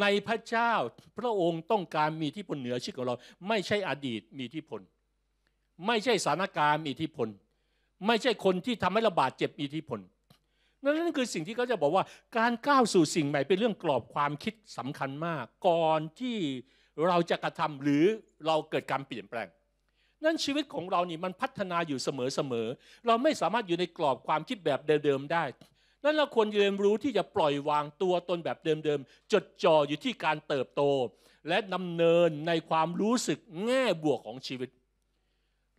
S1: ในพระเจ้าพระองค์ต้องการมีอิทธิพลเหนือชีวิตของเรา ไม่ใช่อดีตมีอิทธิพล ไม่ใช่สถานการณ์มีอิทธิพล ไม่ใช่คนที่ทำให้เราบาดเจ็บมีอิทธิพลนั่นคือสิ่งที่เขาจะบอกว่าการก้าวสู่สิ่งใหม่เป็นเรื่องกรอบความคิดสำคัญมาก ก่อนที่เราจะกระทำหรือเราเกิดการเปลี่ยนแปลง นั่นชีวิตของเรานี่มันพัฒนาอยู่เสมอๆเราไม่สามารถอยู่ในกรอบความคิดแบบเดิมๆได้ นั่นเราควรเรียนรู้ที่จะปล่อยวางตัวตนแบบเดิมๆจดจ่ออยู่ที่การเติบโต และดำเนินในความรู้สึกแง่บวกของชีวิต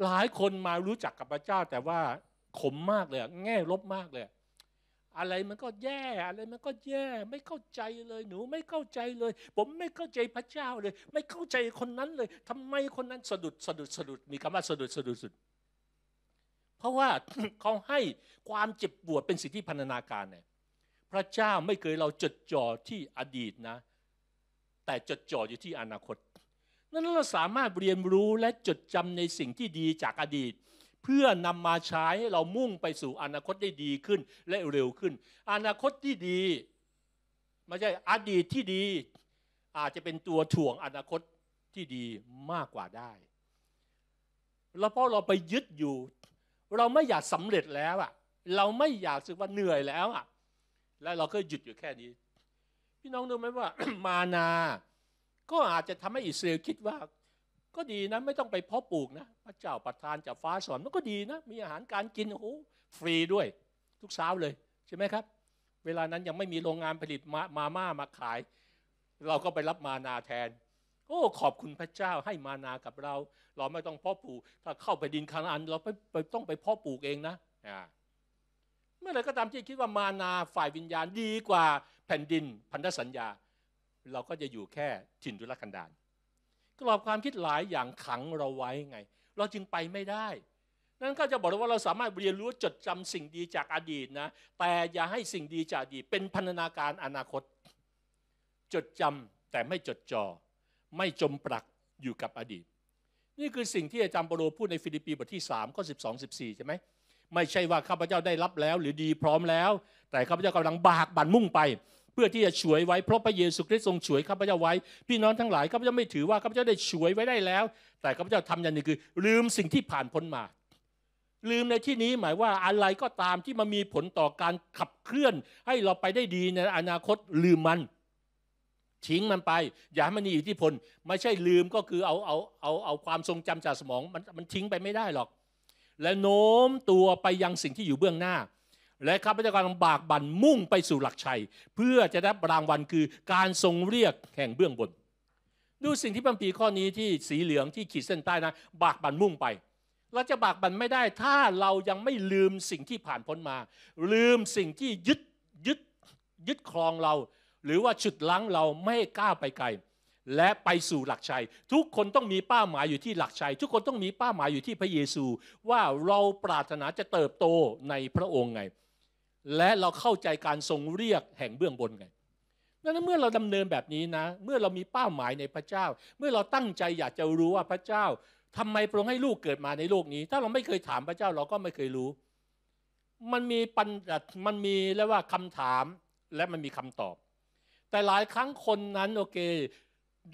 S1: หลายคนมารู้จักกับพระเจ้าแต่ว่าขมมากเลยแง่ลบมากเลยอะไรมันก็แย่อะไรมันก็แย่ไม่เข้าใจเลยหนูไม่เข้าใจเลย ผมไม่เข้าใจพระเจ้าเลย ไม่เข้าใจคนนั้นเลย ทำไมคนนั้นสะดุดสะดุดสะดุดมีคำว่าสะดุดสะดุดสะดุด เพราะว่าเขาให้ความเจ็บปวดเป็นสิ่งที่พันธนาการเนี่ยพระเจ้าไม่เคยเราจดจ่อที่อดีตนะ แต่จดจ่ออยู่ที่อนาคตนั้นเราสามารถเรียนรู้และจดจำในสิ่งที่ดีจากอดีตเพื่อนำมาใช้ให้เรามุ่งไปสู่อนาคตได้ดีขึ้นและเร็วขึ้น อนาคตที่ดีไม่ใช่อดีตที่ดี อาจจะเป็นตัวถ่วงอนาคตที่ดีมากกว่าได้แล้วเพราะเราไปยึดอยู่ เราไม่อยากสำเร็จแล้วอะเราไม่อยากสึกว่าเหนื่อยแล้วอะและเราก็หยุดอยู่แค่นี้พี่น้องรู้ไหมว่ามานา ก็อาจจะทำให้อิสราเอลคิดว่าก็ดีนะ ไม่ต้องไปเพาะปลูกนะพระเจ้าประทานจากฟ้าสวรรค์มันก็ดีนะ มีอาหารการกินโอ้ฟรีด้วยทุกเช้าเลยใช่ไหมครับ เวลานั้นยังไม่มีโรงงานผลิตมามาม่ามาขาย เราก็ไปรับมานาแทนโอ้ขอบคุณพระเจ้าให้มานากับเรา เราไม่ต้องพ่อปลูก ถ้าเข้าไปดินคานาอัน เราไปต้องไปพ่อปลูกเองนะเมื่อไรก็ตามที่คิดว่ามานาฝ่ายวิญญาณดีกว่าแผ่นดินพันธสัญญา เราก็จะอยู่แค่ถิ่นทุรกันดารกรอบความคิดหลายอย่างขังเราไว้ไง เราจึงไปไม่ได้ นั่นก็จะบอกว่าเราสามารถเรียนรู้จดจำสิ่งดีจากอดีตนะแต่อย่าให้สิ่งดีจากอดีตเป็นพันธนาการอนาคต จดจำแต่ไม่จดจอ่อไม่จมปลักอยู่กับอดีต นี่คือสิ่งที่อาจารย์บปโรพูดในฟิลิปปีบทที่3ข้อ12 14ใช่ไหมไม่ใช่ว่าข้าพเจ้าได้รับแล้ว หรือดีพร้อมแล้ว แต่ข้าพเจ้ากำลังบากบั่นมุ่งไปพื่อที่จะฉวยไว้เพราะพระเยซูคริสต์ทรงฉวยข้าพเจ้าไว้ พี่น้องทั้งหลายข้าพเจ้าไม่ถือว่าข้าพเจ้าได้ฉวยไว้ได้แล้ว แต่ข้าพเจ้าทำอย่างนี้คือ ลืมสิ่งที่ผ่านพ้นมา ลืมในที่นี้หมายว่าอะไรก็ตามที่มันมีผลต่อการขับเคลื่อน ให้เราไปได้ดีในอนาคตลืมมันทิ้งมันไป อย่าให้มันมีอิทธิพล ไม่ใช่ลืมก็คือ เอาเอาเอาเอาความทรงจำจากสมองมันมันทิ้งไปไม่ได้หรอก และโน้มตัวไปยังสิ่งที่อยู่เบื้องหน้าและข้าพเจ้ากำลังบากบั่นมุ่งไปสู่หลักชัย เพื่อจะได้รางวัลคือการทรงเรียกแห่งเบื้องบนดูสิ่งที่บัมพีข้อนี้ที่สีเหลืองที่ขีดเส้นใต้นะบากบั่นมุ่งไป เราจะบากบั่นไม่ได้ถ้าเรายังไม่ลืมสิ่งที่ผ่านพ้นมา ลืมสิ่งที่ยึดยึดยึดครองเรา หรือว่าฉุดลั้งเราไม่กล้าไปไกลและไปสู่หลักชัย ทุกคนต้องมีเป้าหมายอยู่ที่หลักชัย ทุกคนต้องมีเป้าหมายอยู่ที่พระเยซูว่าเราปรารถนาจะเติบโตในพระองค์ไงและเราเข้าใจการทรงเรียกแห่งเบื้องบนไงดังนั้นเมื่อเราดำเนินแบบนี้นะ เมื่อเรามีเป้าหมายในพระเจ้า เมื่อเราตั้งใจอยากจะรู้ว่าพระเจ้า ทำไมพระองค์ให้ลูกเกิดมาในโลกนี้ ถ้าเราไม่เคยถามพระเจ้า เราก็ไม่เคยรู้ มันมีปัญมันมีแล้วว่าคำถามและมันมีคำตอบ แต่หลายครั้งคนนั้นโอเค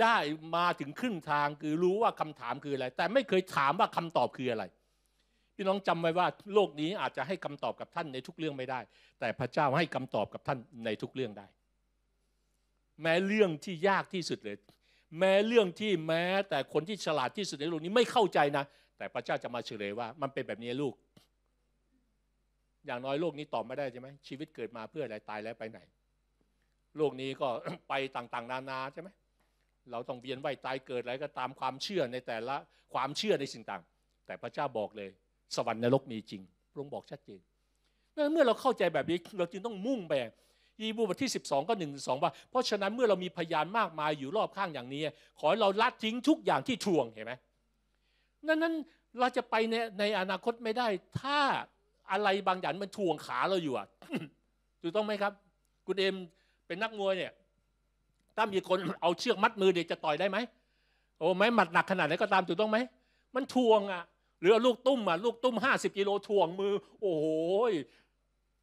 S1: ได้มาถึงครึ่งทางคือรู้ว่าคำถามคืออะไร แต่ไม่เคยถามว่าคำตอบคืออะไรพี่น้องจำไว้ว่าโลกนี้อาจจะให้คำตอบกับท่านในทุกเรื่องไม่ได้ แต่พระเจ้าให้คำตอบกับท่านในทุกเรื่องได้ แม้เรื่องที่ยากที่สุดเลย แม้เรื่องที่แม้แต่คนที่ฉลาดที่สุดในโลกนี้ ไม่เข้าใจนะ แต่พระเจ้าจะมาเฉลยว่า มันเป็นแบบนี้ลูก อย่างน้อยโลกนี้ตอบไม่ได้ใช่ไหมชีวิตเกิดมาเพื่ออะไรตายแล้วไปไหน โลกนี้ก็ไปต่าง ๆ นานาใช่ไหมเราต้องเวียนว่ายตายเกิดอะไรก็ตามความเชื่อในแต่ละความเชื่อในสิ่งต่าง แต่พระเจ้าบอกเลยสวรรค์นรกมีจริง พระองค์บอกชัดเจนเมื่อเราเข้าใจแบบนี้เราจึงต้องมุ่งแบบยีบูบทที่ 12 ก็หนึ่งสองว่าเพราะฉะนั้นเมื่อเรามีพยานมากมายอยู่รอบข้างอย่างนี้ ขอให้เราละทิ้งทุกอย่างที่ทวงเห็นไหมนั้นนั้นเราจะไปในในอนาคตไม่ได้ ถ้าอะไรบางอย่างมันทวงขาเราอยู่อ่ะถูกต้องไหมครับคุณเอ็มเป็นนักมวยเนี่ยถ้ามีคนเอาเชือกมัดมือเด็กจะต่อยได้ไหมโอ้ไม้หมัดหนักขนาดไหนก็ตามถูกต้องไหมมันทวงอ่ะรือลูกตุ้มมาลูกตุ้มห้าสิบกิโลถ่วงมือโอ้โห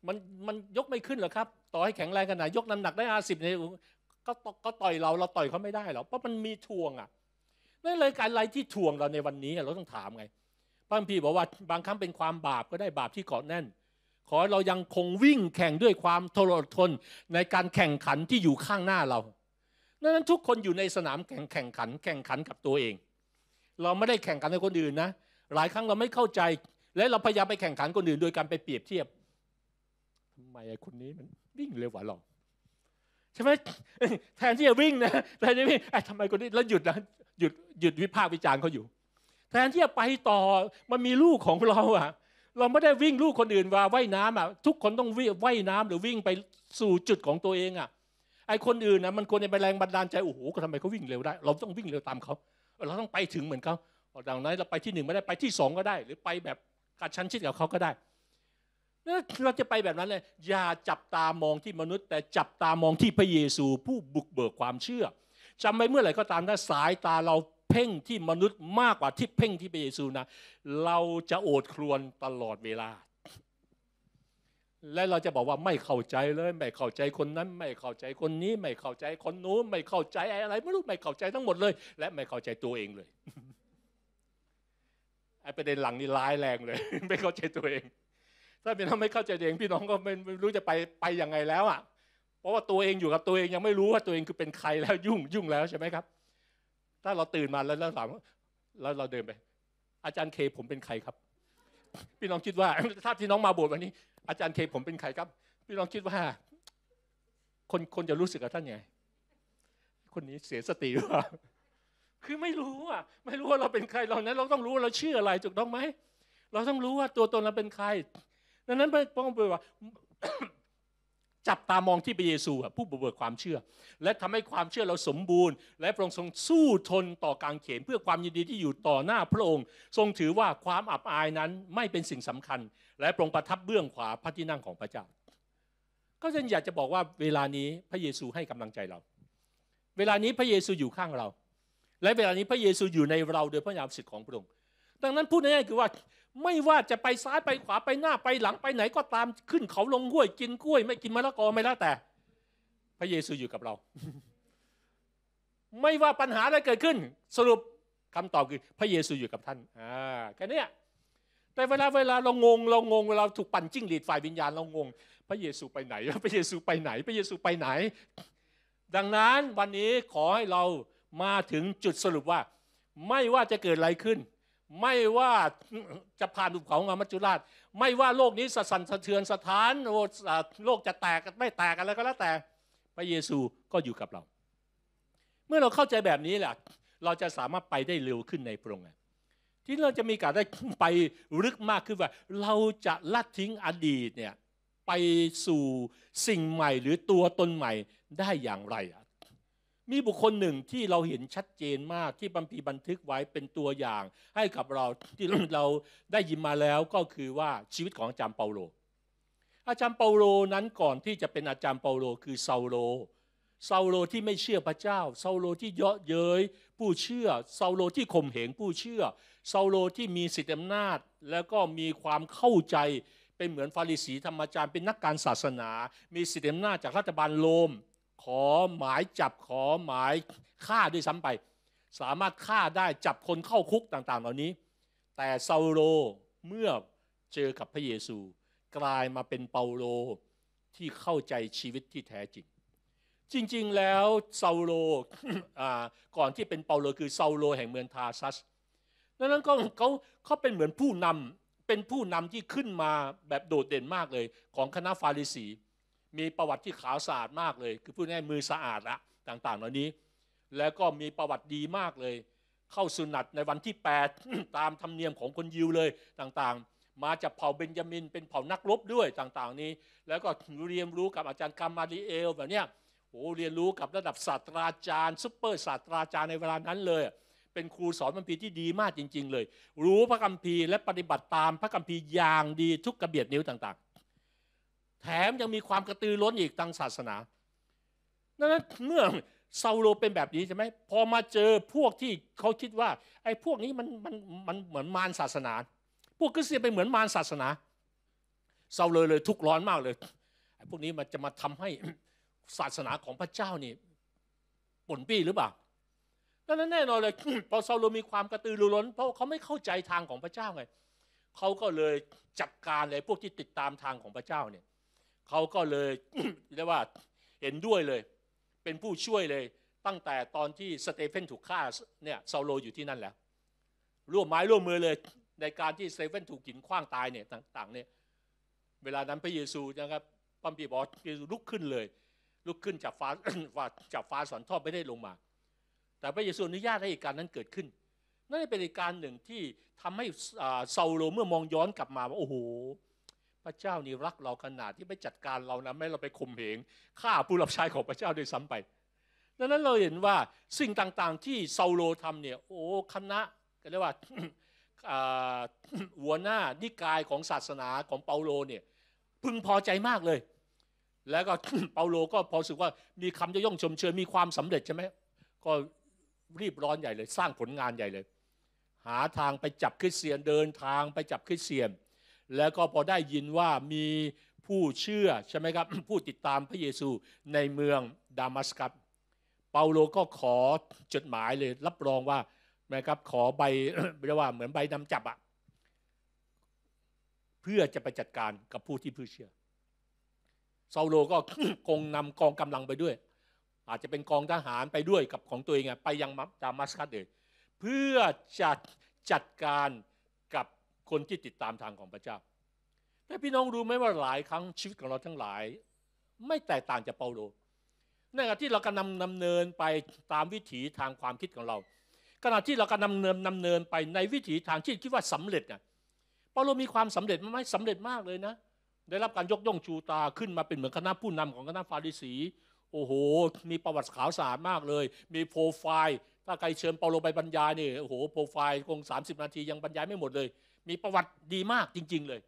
S1: มันมันยกไม่ขึ้นหรอครับ ต่อให้แข็งแรงขนาดยกน้ำหนักได้าสิบเนี่ยก็ก็ต่อยเรา เราต่อยเขาไม่ได้หรอกเพราะมันมีถ่วงอ่ะนั่นเลยการไรที่ถ่วงเราในวันนี้เราต้องถามไงพระพัี่บอกว่าบางครั้งเป็นความบาปก็ได้บาปที่เกาะแน่น ขอเรายังคงวิ่งแข่งด้วยความทนทนในการแข่งขันที่อยู่ข้างหน้าเราดังนั้นทุกคนอยู่ในสนามแข่งแข่งขัน แข่งขันกับตัวเอง เราไม่ได้แข่งขันกับคนอื่นนะหลายครั้งเราไม่เข้าใจ และเราพยายามไปแข่งขันคนอื่นโดยการไปเปรียบเทียบทำไมคนนี้มันวิ่งเร็วกว่าเรา ใช่ไหมแทนที่จะวิ่งนะแทนที่วิ่งไอ้ทำไมคนนี้แล้วหยุดนะหยุดหยุดวิพากษ์วิจารณ์เขาอยู่ แทนที่จะไปต่อมันมีลูกของเราอ่ะเราไม่ได้วิ่งลูกคนอื่นว่าว่ายน้ำอ่ะทุกคนต้องวิ่งว่ายน้ำหรือวิ่งไปสู่จุดของตัวเองอ่ะไอ้คนอื่นนะมันควรจะไปแรงบันดาลใจโอ้โหทำไมเขาวิ่งเร็วได้เราต้องวิ่งเร็วตามเขาเราต้องไปถึงเหมือนเขาดังนั้นเราไปที่หนึ่งไม่ได้ไปที่สองก็ได้ หรือไปแบบกระชั้นชิดกับเขาก็ได้ เราจะไปแบบนั้นเลยอย่าจับตามองที่มนุษย์ แต่จับตามองที่พระเยซูผู้บุกเบิกความเชื่อจำไว้เมื่อไหร่ก็ตามถ้าสายตาเราเพ่งที่มนุษย์มากกว่าที่เพ่งที่พระเยซูนะ เราจะโอดครวนตลอดเวลา และเราจะบอกว่าไม่เข้าใจเลยไม่เข้าใจคนนั้น ไม่เข้าใจคนนี้ ไม่เข้าใจคนนู้นไม่เข้าใจอะไรไม่รู้ไม่เข้าใจทั้งหมดเลย และไม่เข้าใจตัวเองเลยไอ้ประเด็นหลังนี่ร้ายแรงเลย ไม่เข้าใจตัวเอง ถ้าเป็นถ้าไม่เข้าใจตัวเอง พี่น้องก็ไม่รู้จะไปไปยังไงแล้วอ่ะ เพราะว่าตัวเองอยู่กับตัวเองยังไม่รู้ว่าตัวเองคือเป็นใครแล้วยุ่งยุ่งแล้วใช่ไหมครับ ถ้าเราตื่นมาแล้วเราถามแล้วเราเดินไป อาจารย์เคผมเป็นใครครับ พี่น้องคิดว่าถ้าพี่น้องมาบวชวันนี้ อาจารย์เคผมเป็นใครครับ พี่น้องคิดว่าคนคนจะรู้สึกกับท่านยังไงคนนี้เสียสติหรือเปล่าคือไม่รู้อ่ะไม่รู้ว่าเราเป็นใครเรานั้น เราต้องรู้ว่าเราเชื่ออะไรถูกต้องไหมเราต้องรู้ว่าตัวตนเราเป็นใครดังนั้นพระองค์บอกว่าจับตามองที่พระเยซูผู้บุกเบิกความเชื่อ และทำให้ความเชื่อเราสมบูรณ์ และพระองค์ทรงสู้ทนต่อการเขนเพื่อความยินดีที่อยู่ต่อหน้าพระองค์ทรงถือว่าความอับอายนั้นไม่เป็นสิ่งสำคัญ และพระองค์ประทับเบื้องขวาพระที่นั่งของพระเจ้าก็จึงอยากจะบอกว่าเวลานี้พระเยซูให้กำลังใจเรา เวลานี้พระเยซูอยู่ข้างเราและเวลานี้พระเยซูอยู่ในเราโดยพระนามสิทธิ์ของพระองค์ ดังนั้นพูดง่ายๆคือว่า ไม่ว่าจะไปซ้ายไปขวาไปหน้าไปหลังไปไหนก็ตามขึ้นเขาลงห้วย กินกล้วย ไม่กินมะละกอไม่แล้วแต่ พระเยซูอยู่กับเรา ไม่ว่าปัญหาอะไรเกิดขึ้น สรุปคำตอบคือพระเยซูอยู่กับท่านอ่าแค่นี้แต่เวลาเวลาเรางงเรางง เวลาถูกปั่นจิ้งหรีดฝ่ายวิญญาณเรางงพระเยซูไปไหน พระเยซูไปไหน พระเยซูไปไหน ดังนั้นวันนี้ขอให้เรามาถึงจุดสรุปว่าไม่ว่าจะเกิดอะไรขึ้น ไม่ว่าจะผ่านภูเขางามัจจุราช ไม่ว่าโลกนี้สะสั่นสะเทือนสถานโลกจะแตกไม่แตกกันรลก็แล้วแต่พระเยซูก็อยู่กับเรา เมื่อเราเข้าใจแบบนี้แหละเราจะสามารถไปได้เร็วขึ้นในพระองค์ที่เราจะมีการได้ไปลึกมากขึ้นว่า เราจะละทิ้งอดีตเนี่ยไปสู่สิ่งใหม่หรือตัวตนใหม่ได้อย่างไรมีบุคคลหนึ่งที่เราเห็นชัดเจนมากที่บัมพีบันทึกไว้เป็นตัวอย่าง ให้กับเราที่เราได้ยินมาแล้วก็คือว่าชีวิตของอาจารย์เปาโลอาจารย์เปาโลนั้นก่อนที่จะเป็นอาจารย์เปาโลคือเซาโลเซาโลที่ไม่เชื่อพระเจ้าเซาโลที่เยาะเย้ย ผู้เชื่อเซาโลที่ข่มเหงผู้เชื่อเซาโลที่มีสิทธิอำนาจ แล้วก็มีความเข้าใจเป็นเหมือนฟาริสีธรรมจารย์เป็นนักการศาสนา มีสิทธิอำนาจจากรัฐบาลโรมขอหมายจับขอหมายฆ่าด้วยซ้ำไป สามารถฆ่าได้จับคนเข้าคุกต่าง ๆเหล่านี้ แต่เซาโลเมื่อเจอกับพระเยซู กลายมาเป็นเปาโลที่เข้าใจชีวิตที่แท้จริง จริงๆแล้วเซาโลก่อนที่เป็นเปาโลคือเซาโลแห่งเมืองทาซัสดังนั้นก็เขาเขาเป็นเหมือนผู้นำเป็นผู้นำที่ขึ้นมาแบบโดดเด่นมากเลยของคณะฟาริสีมีประวัติที่ขาวสะอาดมากเลย คือพูดง่ายมือสะอาดละต่างๆ เหล่านี้ แล้วก็มีประวัติดีมากเลย เข้าสุนัตในวันที่ 8 ตามธรรมเนียมของคนยิวเลยต่างๆมาจากเผ่าเบนจามินเป็นเผ่านักรบด้วยต่างๆนี้ แล้วก็เรียนรู้กับอาจารย์กามาริเอลแบบเนี้ยโอ้เรียนรู้กับระดับศาสตราจารย์ซุปเปอร์ศาสตราจารย์ในเวลานั้นเลย เป็นครูสอนคัมภีร์ที่ดีมากจริง ๆ เลย รู้พระคัมภีร์และปฏิบัติตามพระคัมภีร์อย่างดีทุกกระเบียดนิ้วต่างๆแถมยังมีความกระตือร้นอีกทางศาสนา ดังนั้นเมื่อซาโลเป็นแบบนี้ใช่ไหมพอมาเจอพวกที่เขาคิดว่าไอ้พวกนี้มันมันมันเหมือนมารศาสนา พวกคริสเตียนเป็นเหมือนมารศาสนาซาโลเลยทุกร้อนมากเลยไอ้พวกนี้มันจะมาทำให้ศาสนาของพระเจ้านี่ป่นปี้หรือเปล่าดังนั้นแน่นอนเลยพอซาโลมีความกระตือรือร้น เพราะเขาไม่เข้าใจทางของพระเจ้าไงเขาก็เลยจัดการเลยพวกที่ติดตามทางของพระเจ้าเนี่ยเขาก็เลยเรียกว่าเห็นด้วยเลย เป็นผู้ช่วยเลยตั้งแต่ตอนที่สเตเฟนถูกฆ่าเนี่ยซาโลอยู่ที่นั่นแล้วร่วมไม้ร่วมมือเลยในการที่สเตเฟนถูกหินคว้างตายเนี่ยต่างๆ เนี่ยเวลานั้นพระเยซูนะครับปัมปีบอกเยซูลุกขึ้นเลย ลุกขึ้นจากฟ้าจากฟ้าสอนทอดไม่ได้ลงมา แต่พระเยซูอนุญาตให้เหตุการณ์นั้นเกิดขึ้นนั่นเป็นเหตุการณ์หนึ่งที่ทำให้ซาโล เมื่อมองย้อนกลับมาว่าโอ้โหพระเจ้านี่รักเราขนาดที่ไม่จัดการเรานะไม่เราไปข่มเหงฆ่าผู้รับใช้ของพระเจ้าด้วยซ้ำไปดังนั้นเราเห็นว่าสิ่งต่างๆ ที่เซาโลทำเนี่ยโอ้คณะก็เรียกว่าหัวหน้านิกายของศาสนาของเปาโลเนี่ยพึงพอใจมากเลย แล้วก็เปาโลก็พอสึกว่ามีคำจะย่องชมเชยมีความสำเร็จใช่ไหม ก็รีบร้อนใหญ่เลย สร้างผลงานใหญ่เลย หาทางไปจับคริสเตียนเดินทางไปจับคริสเตียนแล้วก็พอได้ยินว่ามีผู้เชื่อใช่ไหมครับผู้ติดตามพระเยซูในเมืองดามัสกัสเปาโลก็ขอจดหมายเลย รับรองว่านะครับ ขอใบเรียกว่าเหมือนใบนำจับอะเพื่อจะไปจัดการกับผู้ที่ผู้เชื่อเซาโลก็คงนำกองกำลังไปด้วย อาจจะเป็นกองทหารไปด้วยกับของตัวเองไปยังดามัสกัสเลยเพื่อจัดจัดการคนที่ติดตามทางของพระเจ้าแต่พี่น้องรู้ไหมว่าหลายครั้งชีวิตของเราทั้งหลาย ไม่แตกต่างจากเปาโลในขณะที่เรากำลังดำเนินไปตามวิถีทางความคิดของเรา ขณะที่เรากำลังดำเนินนำเนินไปในวิถีทาง ที่คิดว่าสำเร็จเนี่ยเปาโลมีความสำเร็จไหมสำเร็จมากเลยนะ ได้รับการยกย่องชูตาขึ้นมาเป็นเหมือนคณะผู้นำของคณะฟาริสี โอ้โห มีประวัติขาวสารมากเลย มีโปรไฟล์ ถ้าใครเชิญเปาโลไปบรรยายนี่โอ้โห โปรไฟล์คง 30 นาทียังบรรยายไม่หมดเลยมีประวัติดีมากจริง ๆเลย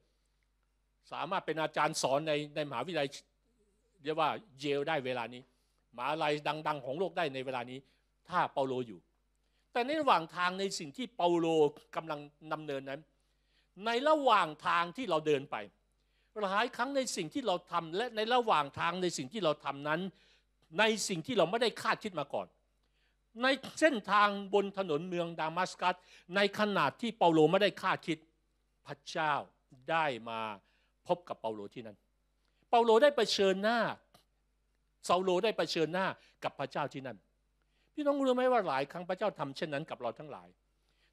S1: สามารถเป็นอาจารย์สอนในในมหาวิทยาลัยเรียกว่าเยลได้เวลานี้มหาลัยดังๆของโลกได้ในเวลานี้ ถ้าเปาโลอยู่ แต่ในระหว่างทางในสิ่งที่เปาโลกำลังนำเนินนั้น ในระหว่างทางที่เราเดินไปหลายครั้งในสิ่งที่เราทำและในระหว่างทางในสิ่งที่เราทำนั้น ในสิ่งที่เราไม่ได้คาดคิดมาก่อนในเส้นทางบนถนนเมืองดามัสกัสในขณะที่เปาโลไม่ได้คาดคิด พระเจ้าได้มาพบกับเปาโลที่นั่นเปาโลได้ไปเชิญหน้าเซาโลได้ไปเชิญหน้ากับพระเจ้าที่นั่นพี่น้องรู้ไหมว่าหลายครั้งพระเจ้าทำเช่นนั้นกับเราทั้งหลาย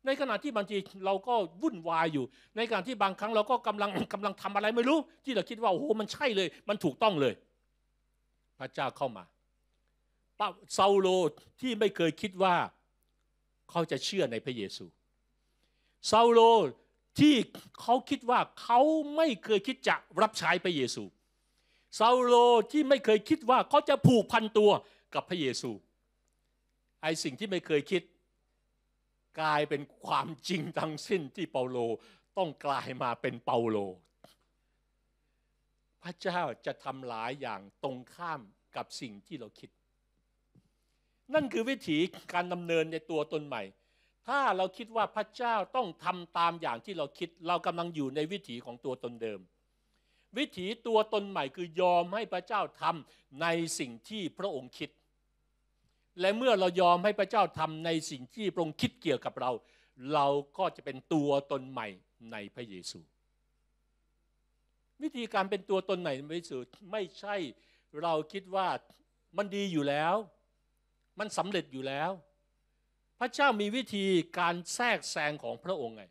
S1: ในขณะที่บางทีเราก็วุ่นวายอยู่ ในการที่บางครั้งเราก็กำลังกำลังทำอะไรไม่รู้ ที่เราคิดว่าโอ้โหมันใช่เลย มันถูกต้องเลย พระเจ้าเข้ามาเซาโลที่ไม่เคยคิดว่าเขาจะเชื่อในพระเยซูเซาโลที่เขาคิดว่าเขาไม่เคยคิดจะรับใช้พระเยซูเซาโลที่ไม่เคยคิดว่าเขาจะผูกพันตัวกับพระเยซูไอสิ่งที่ไม่เคยคิด กลายเป็นความจริงทั้งสิ้นที่เปาโลต้องกลายมาเป็นเปาโล พระเจ้าจะทำหลายอย่างตรงข้ามกับสิ่งที่เราคิดนั่นคือวิถีการดำเนินในตัวตนใหม่ ถ้าเราคิดว่าพระเจ้าต้องทำตามอย่างที่เราคิดเรากำลังอยู่ในวิถีของตัวตนเดิม วิถีตัวตนใหม่คือยอมให้พระเจ้าทำในสิ่งที่พระองค์คิด และเมื่อเรายอมให้พระเจ้าทำในสิ่งที่พระองค์คิดเกี่ยวกับเรา เราก็จะเป็นตัวตนใหม่ในพระเยซู วิธีการเป็นตัวตนใหม่ในพระเยซูไม่ใช่เราคิดว่า มันดีอยู่แล้วมันสำเร็จอยู่แล้ว พระเจ้ามีวิธีการแทรกแซงของพระองค์ไง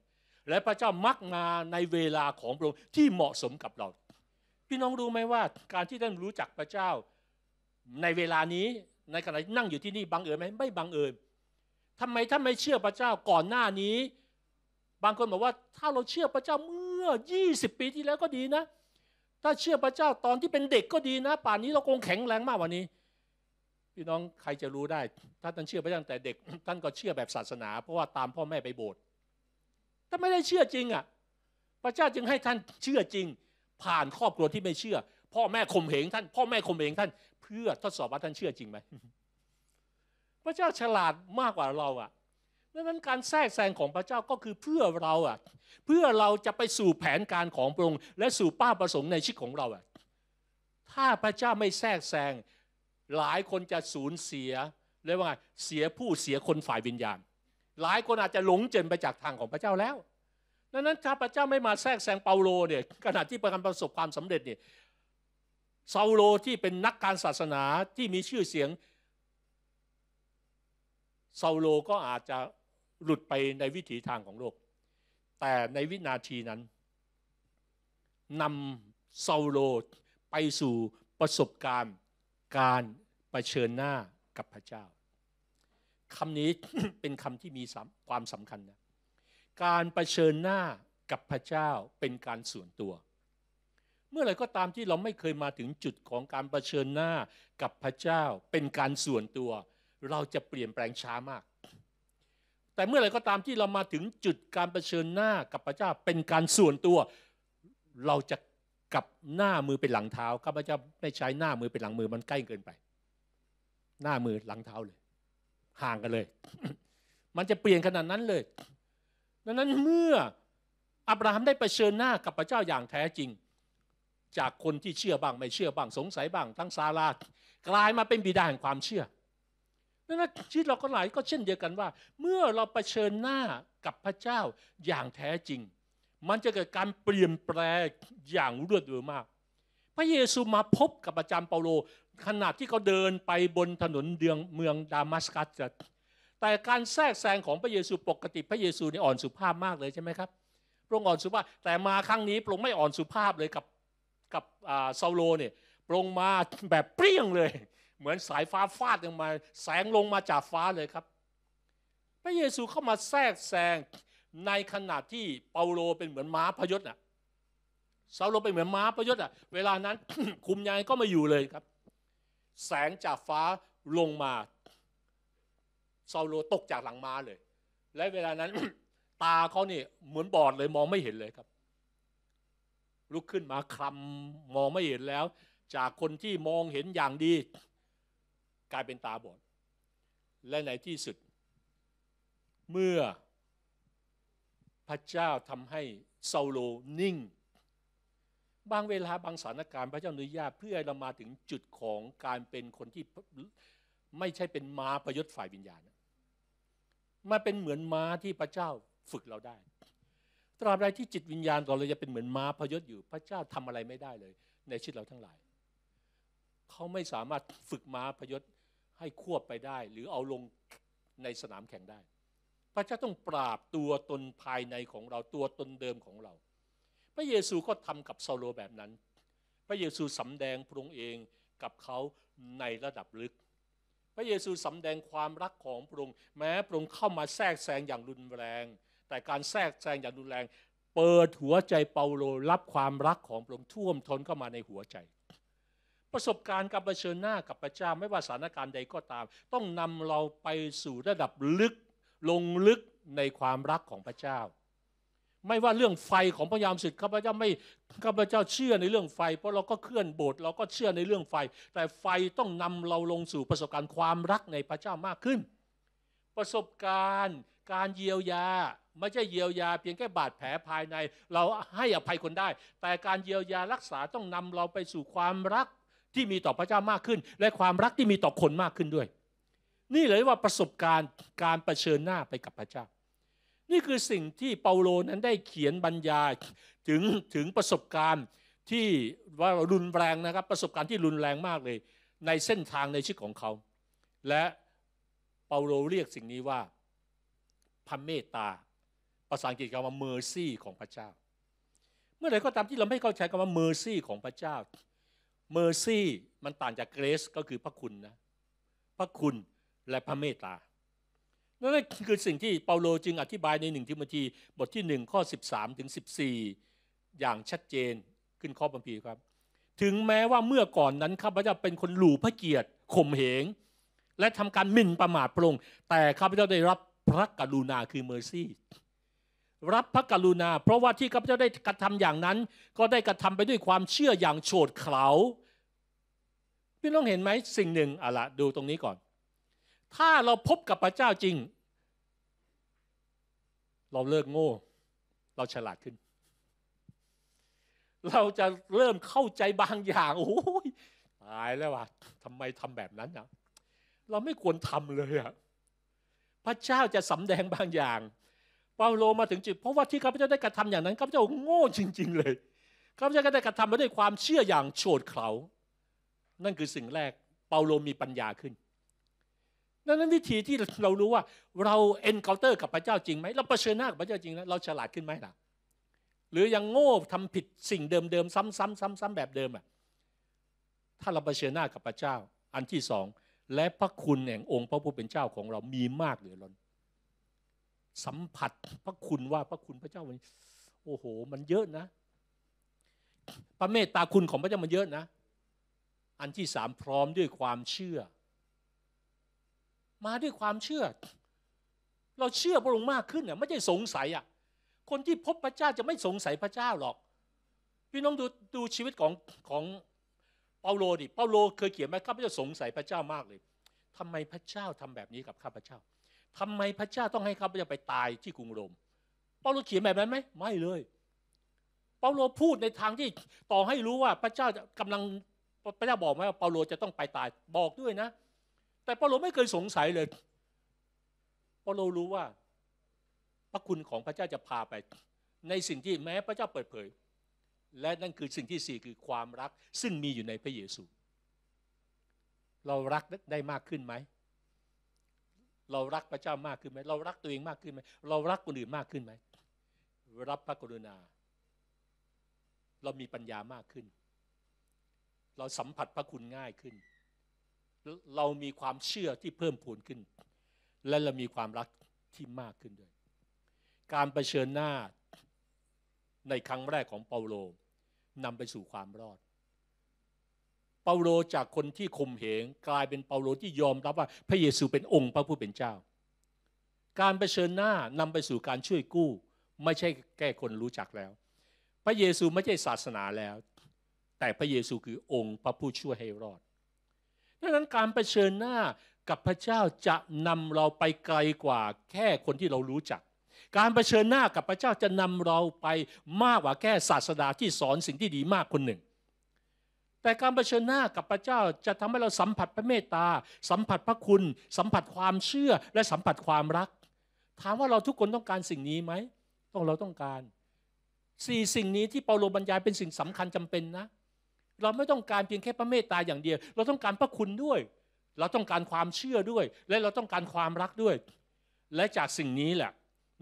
S1: และพระเจ้ามักมาในเวลาของพระองค์ที่เหมาะสมกับเรา พี่น้องรู้ไหมว่า การที่ท่านรู้จักพระเจ้าในเวลานี้ ในขณะที่นั่งอยู่ที่นี่บังเอิญไหมไม่บังเอิญทำไมท่านไม่เชื่อพระเจ้าก่อนหน้านี้ บางคนบอกว่า ถ้าเราเชื่อพระเจ้าเมื่อ 20 ปีที่แล้วก็ดีนะ ถ้าเชื่อพระเจ้าตอนที่เป็นเด็กก็ดีนะ ป่านนี้เราคงแข็งแรงมากกว่านี้ี่น้องใครจะรู้ได้ ถ้าท่านเชื่อไปตั้งแต่เด็ก ท่านก็เชื่อแบบศาสนา เพราะว่าตามพ่อแม่ไปโบสถ์ถ้าไม่ได้เชื่อจริงอ่ะพระเจ้าจึงให้ท่านเชื่อจริง ผ่านครอบครัวที่ไม่เชื่อพ่อแม่ข่มเหงท่านพ่อแม่ข่มเหงท่านเพื่อทดสอบว่าท่านเชื่อจริงไหมพระเจ้าฉลาดมากกว่าเราอ่ะดังนั้นการแทรกแซงของพระเจ้าก็คือเพื่อเราอ่ะเพื่อเราจะไปสู่แผนการของพระองค์และสู่ป้าประสงค์ในชีวิตของเราอ่ะถ้าพระเจ้าไม่แทรกแซงหลายคนจะสูญเสียเรียกว่าไงเสียผู้เสียคนฝ่ายวิญญาณ หลายคนอาจจะหลงเจนไปจากทางของพระเจ้าแล้วดังนั้นถ้าพระเจ้าไม่มาแทรกแซง เปาโลเนี่ยขณะที่ประกันประสบความสำเร็จเนี่ยเซาโลที่เป็นนักการศาสนาที่มีชื่อเสียงเซาโลก็อาจจะหลุดไปในวิถีทางของโลก แต่ในวินาทีนั้นนำเซาโลไปสู่ประสบการณ์การประเชิญหน้ากับพระเจ้าคำนี้เป็นคำที่มีความสำคัญนะการประเชิญหน้ากับพระเจ้าเป็นการส่วนตัว เมื่อไรก็ตามที่เราไม่เคยมาถึงจุดของการประเชิญหน้ากับพระเจ้า เป็นการส่วนตัว เราจะเปลี่ยนแปลงช้ามาก แต่เมื่อไรก็ตามที่เรามาถึงจุดการประเชิญหน้ากับพระเจ้าเป็นการส่วนตัวเราจะกับหน้ามือเป็นหลังเท้าข้าพเจ้าไม่ใช้หน้ามือเป็นหลังมือมันใกล้เกินไป หน้ามือหลังเท้าเลย ห่างกันเลย มันจะเปลี่ยนขนาดนั้นเลย ดังนั้นเมื่ออับราฮัมได้ไปเชิญหน้ากับพระเจ้าอย่างแท้จริง จากคนที่เชื่อบ้างไม่เชื่อบ้างสงสัยบ้างทั้งซาลากลายมาเป็นบิดาแห่งความเชื่อดังนั้นชีวิตเราก็หลายก็เช่นเดียวกันว่า เมื่อเราไปเชิญหน้ากับพระเจ้าอย่างแท้จริงมันจะเกิดการเปลี่ยนแปลงอย่างรวดเร็วมาก พระเยซูมาพบกับอาจารย์เปาโลขณะที่เขาเดินไปบนถนนเดืองเมืองดามัสกัสแต่การแทรกแซงของพระเยซูปกติ พระเยซูนี่อ่อนสุภาพมากเลยใช่ไหมครับพระองค์อ่อนสุภาพแต่มาครั้งนี้พระองค์ไม่อ่อนสุภาพเลย กับ กับเซาโลเนี่ยพระองค์มาแบบเปรี้ยงเลย เหมือนสายฟ้าฟาดลงมา แสงลงมาจากฟ้าเลยครับ พระเยซูเข้ามาแทรกแซงในขณะที่เปาโลเป็นเหมือนม้าพยศอ่ะซาโลเป็นเหมือนม้าพยศอ่ะเวลานั้นคุมยังไงก็ไม่อยู่เลยครับ แสงจากฟ้าลงมาซาโลตกจากหลังม้าเลย และเวลานั้น ตาเขาเนี่ยเหมือนบอดเลยมองไม่เห็นเลยครับ ลุกขึ้นมาคลำมองไม่เห็นแล้ว จากคนที่มองเห็นอย่างดี กลายเป็นตาบอด และในที่สุดเมื่อพระเจ้าทำให้เซาโลนิ่ง บางเวลาบางสถานการณ์พระเจ้าอนุญาตเพื่อเรามาถึงจุดของการเป็นคนที่ไม่ใช่เป็นม้าประยศฝ่ายวิญญาณ มาเป็นเหมือนม้าที่พระเจ้าฝึกเราได้ตราบใดที่จิตวิญญาณเราเลยจะเป็นเหมือนม้าพยศอยู่พระเจ้าทำอะไรไม่ได้เลย ในชีวิตเราทั้งหลาย เขาไม่สามารถฝึกม้าพยศให้ควบไปได้หรือเอาลงในสนามแข่งได้พระเจ้าต้องปราบตัวตนภายในของเราตัวตนเดิมของเรา พระเยซูก็ทำกับซาโลแบบนั้น พระเยซูสำแดงพระองค์เองกับเขาในระดับลึก พระเยซูสำแดงความรักของพระองค์แม้พระองค์เข้ามาแทรกแซงอย่างรุนแรง แต่การแทรกแซงอย่างรุนแรง เปิดหัวใจเปาโลรับความรักของพระองค์ท่วมท้นเข้ามาในหัวใจ ประสบการณ์การเผชิญหน้ากับพระเจ้าไม่ว่าสถานการณ์ใดก็ตาม ต้องนำเราไปสู่ระดับลึกลงลึกในความรักของพระเจ้า ไม่ว่าเรื่องไฟของพระยามศึกข้าพเจ้าไม่ข้าพเจ้าเชื่อในเรื่องไฟ เพราะเราก็เคลื่อนโบสถ์เราก็เชื่อในเรื่องไฟ แต่ไฟต้องนำเราลงสู่ประสบการณ์ความรักในพระเจ้ามากขึ้น ประสบการณ์การเยียวยาไม่ใช่เยียวยา เพียงแค่บาดแผลภายใน เราให้อภัยคนได้ แต่การเยียวยารักษาต้องนำเราไปสู่ความรักที่มีต่อพระเจ้ามากขึ้น และความรักที่มีต่อคนมากขึ้นด้วยนี่เลยว่าประสบการณ์การปรเชิญหน้าไปกับพระเจ้า นี่คือสิ่งที่เปาโลนั้นได้เขียนบรรยาย ถึงถึงประสบการณ์ที่ว่ารุนแรงนะครับ ประสบการณ์ที่รุนแรงมากเลย ในเส้นทางในชีวิตของเขา และเปาโลเรียกสิ่งนี้ว่าพระเมตตาภาษาอังกฤษคำว่าเมอร์ซี่ของพระเจ้า เมื่อไหร่ก็ตามที่เราไม่เข้าใจคำว่าเมอร์ซี่ของพระเจ้า เมอร์ซี่มันต่างจากเกรสก็คือพระคุณนะ พระคุณและพระเมตตา นั่นคือสิ่งที่เปาโลจึงอธิบายในหนึ่งทิมธีบทที่หนึ่งข้อ 13ถึง14 อย่างชัดเจนขึ้นข้อบัมพีครับ ถึงแม้ว่าเมื่อก่อนนั้นข้าพเจ้าเป็นคนหลูพระเกียรติข่มเหง และทำการหมิ่นประมาทพระองค์แต่ข้าพเจ้าได้รับพระกรุณาคือเมอร์ซี่ รับพระกรุณา เพราะว่าที่ข้าพเจ้าได้กระทำอย่างนั้น ก็ได้กระทำไปด้วยความเชื่ออย่างโฉดเขลาพี่น้องเห็นไหมสิ่งหนึ่งอะละดูตรงนี้ก่อนถ้าเราพบกับพระเจ้าจริง เราเลิกโง่ เราฉลาดขึ้น เราจะเริ่มเข้าใจบางอย่าง โอ้ยตายแล้วว่ะทำไมทำแบบนั้นอ่ะเราไม่ควรทำเลยอ่ะ พระเจ้าจะสำแดงบางอย่าง เปาโลมาถึงจุดเพราะว่าที่ข้าพเจ้าได้กระทำอย่างนั้นข้าพเจ้าโง่จริงๆเลย ข้าพเจ้าก็ได้กระทำมาด้วยความเชื่ออย่างโฉดเขา นั่นคือสิ่งแรก เปาโลมีปัญญาขึ้นันั้นวิธีที่เรารู้ว่า เราเอนเคาน์เตอร์กับพระเจ้าจริงไหมเราเผชิญหน้ากับพระเจ้าจริงแล้วเราฉลาดขึ้นไหมล่ะ หรือยังโง่ทำผิดสิ่งเดิมๆซ้ซ้ๆๆ แบบเดิมอ่ะถ้าเราเผชิญหน้ากับพระเจ้า อันที่สองและพระคุณแห่งองค์พระผู้เป็นเจ้าของเรามีมากเหลือล้นสัมผัสพระคุณว่าพระคุณพระเจ้าวันนี้โอ้โห มันเยอะนะ พระเมตตาคุณของพระเจ้ามันเยอะนะ อันที่สามพร้อมด้วยความเชื่อมาด้วยความเชื่อ เราเชื่อพระองค์มากขึ้นเนี่ยไม่ใช่สงสัยอ่ะ คนที่พบพระเจ้าจะไม่สงสัยพระเจ้าหรอก พี่น้องดูดูชีวิตของของเปาโลดิเปาโลเคยเขียนไหมข้าพเจ้าสงสัยพระเจ้ามากเลย ทำไมพระเจ้าทำแบบนี้กับข้าพเจ้า ทำไมพระเจ้าต้องให้ข้าพเจ้าไปตายที่กรุงโรม เปาโลเขียนแบบนั้นไหมไม่เลย เปาโลพูดในทางที่ต่อให้รู้ว่าพระเจ้ากำลังพระเจ้าบอกไหมว่าเปาโลจะต้องไปตายบอกด้วยนะแต่เปาโลไม่เคยสงสัยเลยเปาโลรู้ว่าพระคุณของพระเจ้าจะพาไป ในสิ่งที่แม้พระเจ้าเปิดเผย และนั่นคือสิ่งที่สี่คือความรัก ซึ่งมีอยู่ในพระเยซู เรารักได้มากขึ้นไหม เรารักพระเจ้ามากขึ้นไหมเรารักตัวเองมากขึ้นไหม เรารักคนอื่นมากขึ้นไหม รับพระกรุณา เรามีปัญญามากขึ้น เราสัมผัสพระคุณง่ายขึ้นเรามีความเชื่อที่เพิ่มพูนขึ้น และเรามีความรักที่มากขึ้นด้วยการปเผชิญหน้าในครั้งแรกของเปาโลนำไปสู่ความรอด เปาโลจากคนที่ข่มเหงกลายเป็นเปาโลที่ยอมรับว่า พระเยซูเป็นองค์พระผู้เป็นเจ้า การรเผชิญหน้านำไปสู่การช่วยกู้ ไม่ใช่แก้คนรู้จักแล้ว พระเยซูไม่ใช่ศาสนาแล้ว แต่พระเยซูคือองค์พระผู้ช่วยให้รอดดังนั้นการเผชิญหน้ากับพระเจ้าจะนำเราไปไกลกว่าแค่คนที่เรารู้จัก การเผชิญหน้ากับพระเจ้าจะนำเราไปมากกว่าแค่ศาสดาที่สอนสิ่งที่ดีมากคนหนึ่ง แต่การเผชิญหน้ากับพระเจ้าจะทำให้เราสัมผัสพระเมตตา สัมผัสพระคุณ สัมผัสความเชื่อ และสัมผัสความรัก ถามว่าเราทุกคนต้องการสิ่งนี้ไหม ต้องเราต้องการสี่สิ่งนี้ที่เปาโลบรรยายเป็นสิ่งสำคัญจำเป็นนะเเราไม่ต้องการเพียงแค่พระเมตตาอย่างเดียว เราต้องการพระคุณด้วย เราต้องการความเชื่อด้วย และเราต้องการความรักด้วย และจากสิ่งนี้แหละ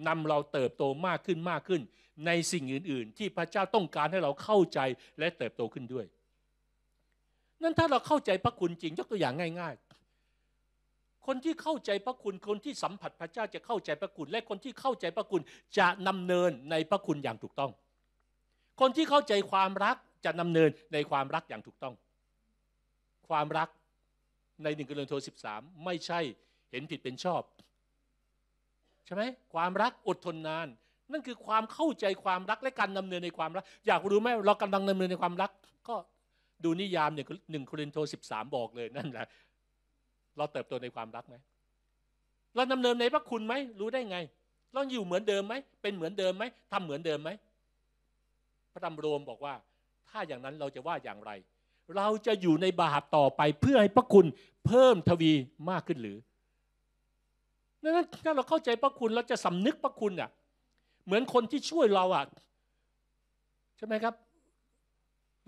S1: นำเราเติบโตมากขึ้นมากขึ้น ในสิ่งอื่น ๆ ที่พระเจ้าต้องการให้เราเข้าใจและเติบโตขึ้นด้วย นั่นถ้าเราเข้าใจพระคุณจริงยกตัวอย่างง่ายๆ คนที่เข้าใจพระคุณคนที่สัมผัสพระเจ้าจะเข้าใจพระคุณและคนที่เข้าใจพระคุณจะนำเนินในพระคุณอย่างถูกต้อง คนที่เข้าใจความรักจะดำเนินในความรักอย่างถูกต้อง ความรักในหนึ่งกริโทสิบสามไม่ใช่เห็นผิดเป็นชอบใช่ไหมความรักอดทนนาน นั่นคือความเข้าใจความรักและการดำเนินในความรัก อยากรู้ไหมเรากำลังดำเนินในความรัก ก็ดูนิยามเนี่ยหนึ่งโครินโตสิบสามบอกเลยนั่นแหละ เราเติบโตในความรักไหม เราดำเนินในพระคุณไหมรู้ได้ไง เราอยู่เหมือนเดิมไหมเป็นเหมือนเดิมไหมทำเหมือนเดิมไหมพระธรรมโรมบอกว่าถ้าอย่างนั้นเราจะว่าอย่างไร เราจะอยู่ในบาปต่อไปเพื่อให้พระคุณเพิ่มทวีมากขึ้นหรือ นั้นถ้าเราเข้าใจพระคุณเราจะสำนึกพระคุณอ่ะเหมือนคนที่ช่วยเราอ่ะใช่ไหมครับ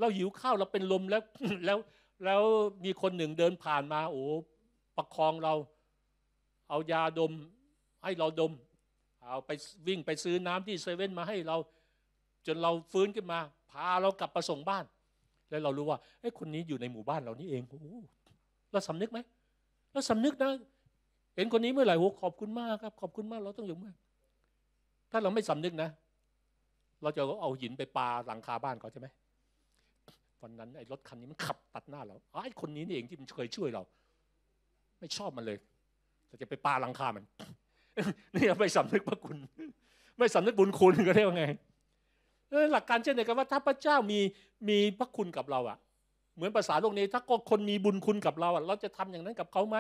S1: เราหิวข้าวเราเป็นลมแล้วแล้ว แล้วมีคนหนึ่งเดินผ่านมาโอ้ประคองเรา เอายาดมให้เราดมเอาไปวิ่งไปซื้อน้ำที่เซเว่นมาให้เรา จนเราฟื้นขึ้นมาพาเรากลับประส่งบ้าน แล้วเรารู้ว่าไอ้คนนี้อยู่ในหมู่บ้านเรานี่เอง โอ้เราสำนึกไหมเราสำนึกนะเห็นคนนี้เมื่อไหร่โอ้ขอบคุณมากครับ ขอบคุณมาก เราต้องอยู่มากถ้าเราไม่สำนึกนะ เราจะเอาหินไปปาหลังคาบ้านเขาใช่ไหมวันนั้นไอ้รถคันนี้มันขับตัดหน้า เรา ไอ้คนนี้นี่เองที่มันเคยช่วยเรา ไม่ชอบมันเลยเราจะไปปาหลังคา มัน นี่ไม่สำนึกพระคุณ ไม่สำนึกบุญคุณก็ได้ว่าไงหลักการเช่นเดียวกันว่าถ้าพระเจ้ามีมีพระคุณกับเราอะเหมือนภาษาโลกนี้ ถ้าก็คนมีบุญคุณกับเราอะเราจะทำอย่างนั้นกับเขาไหม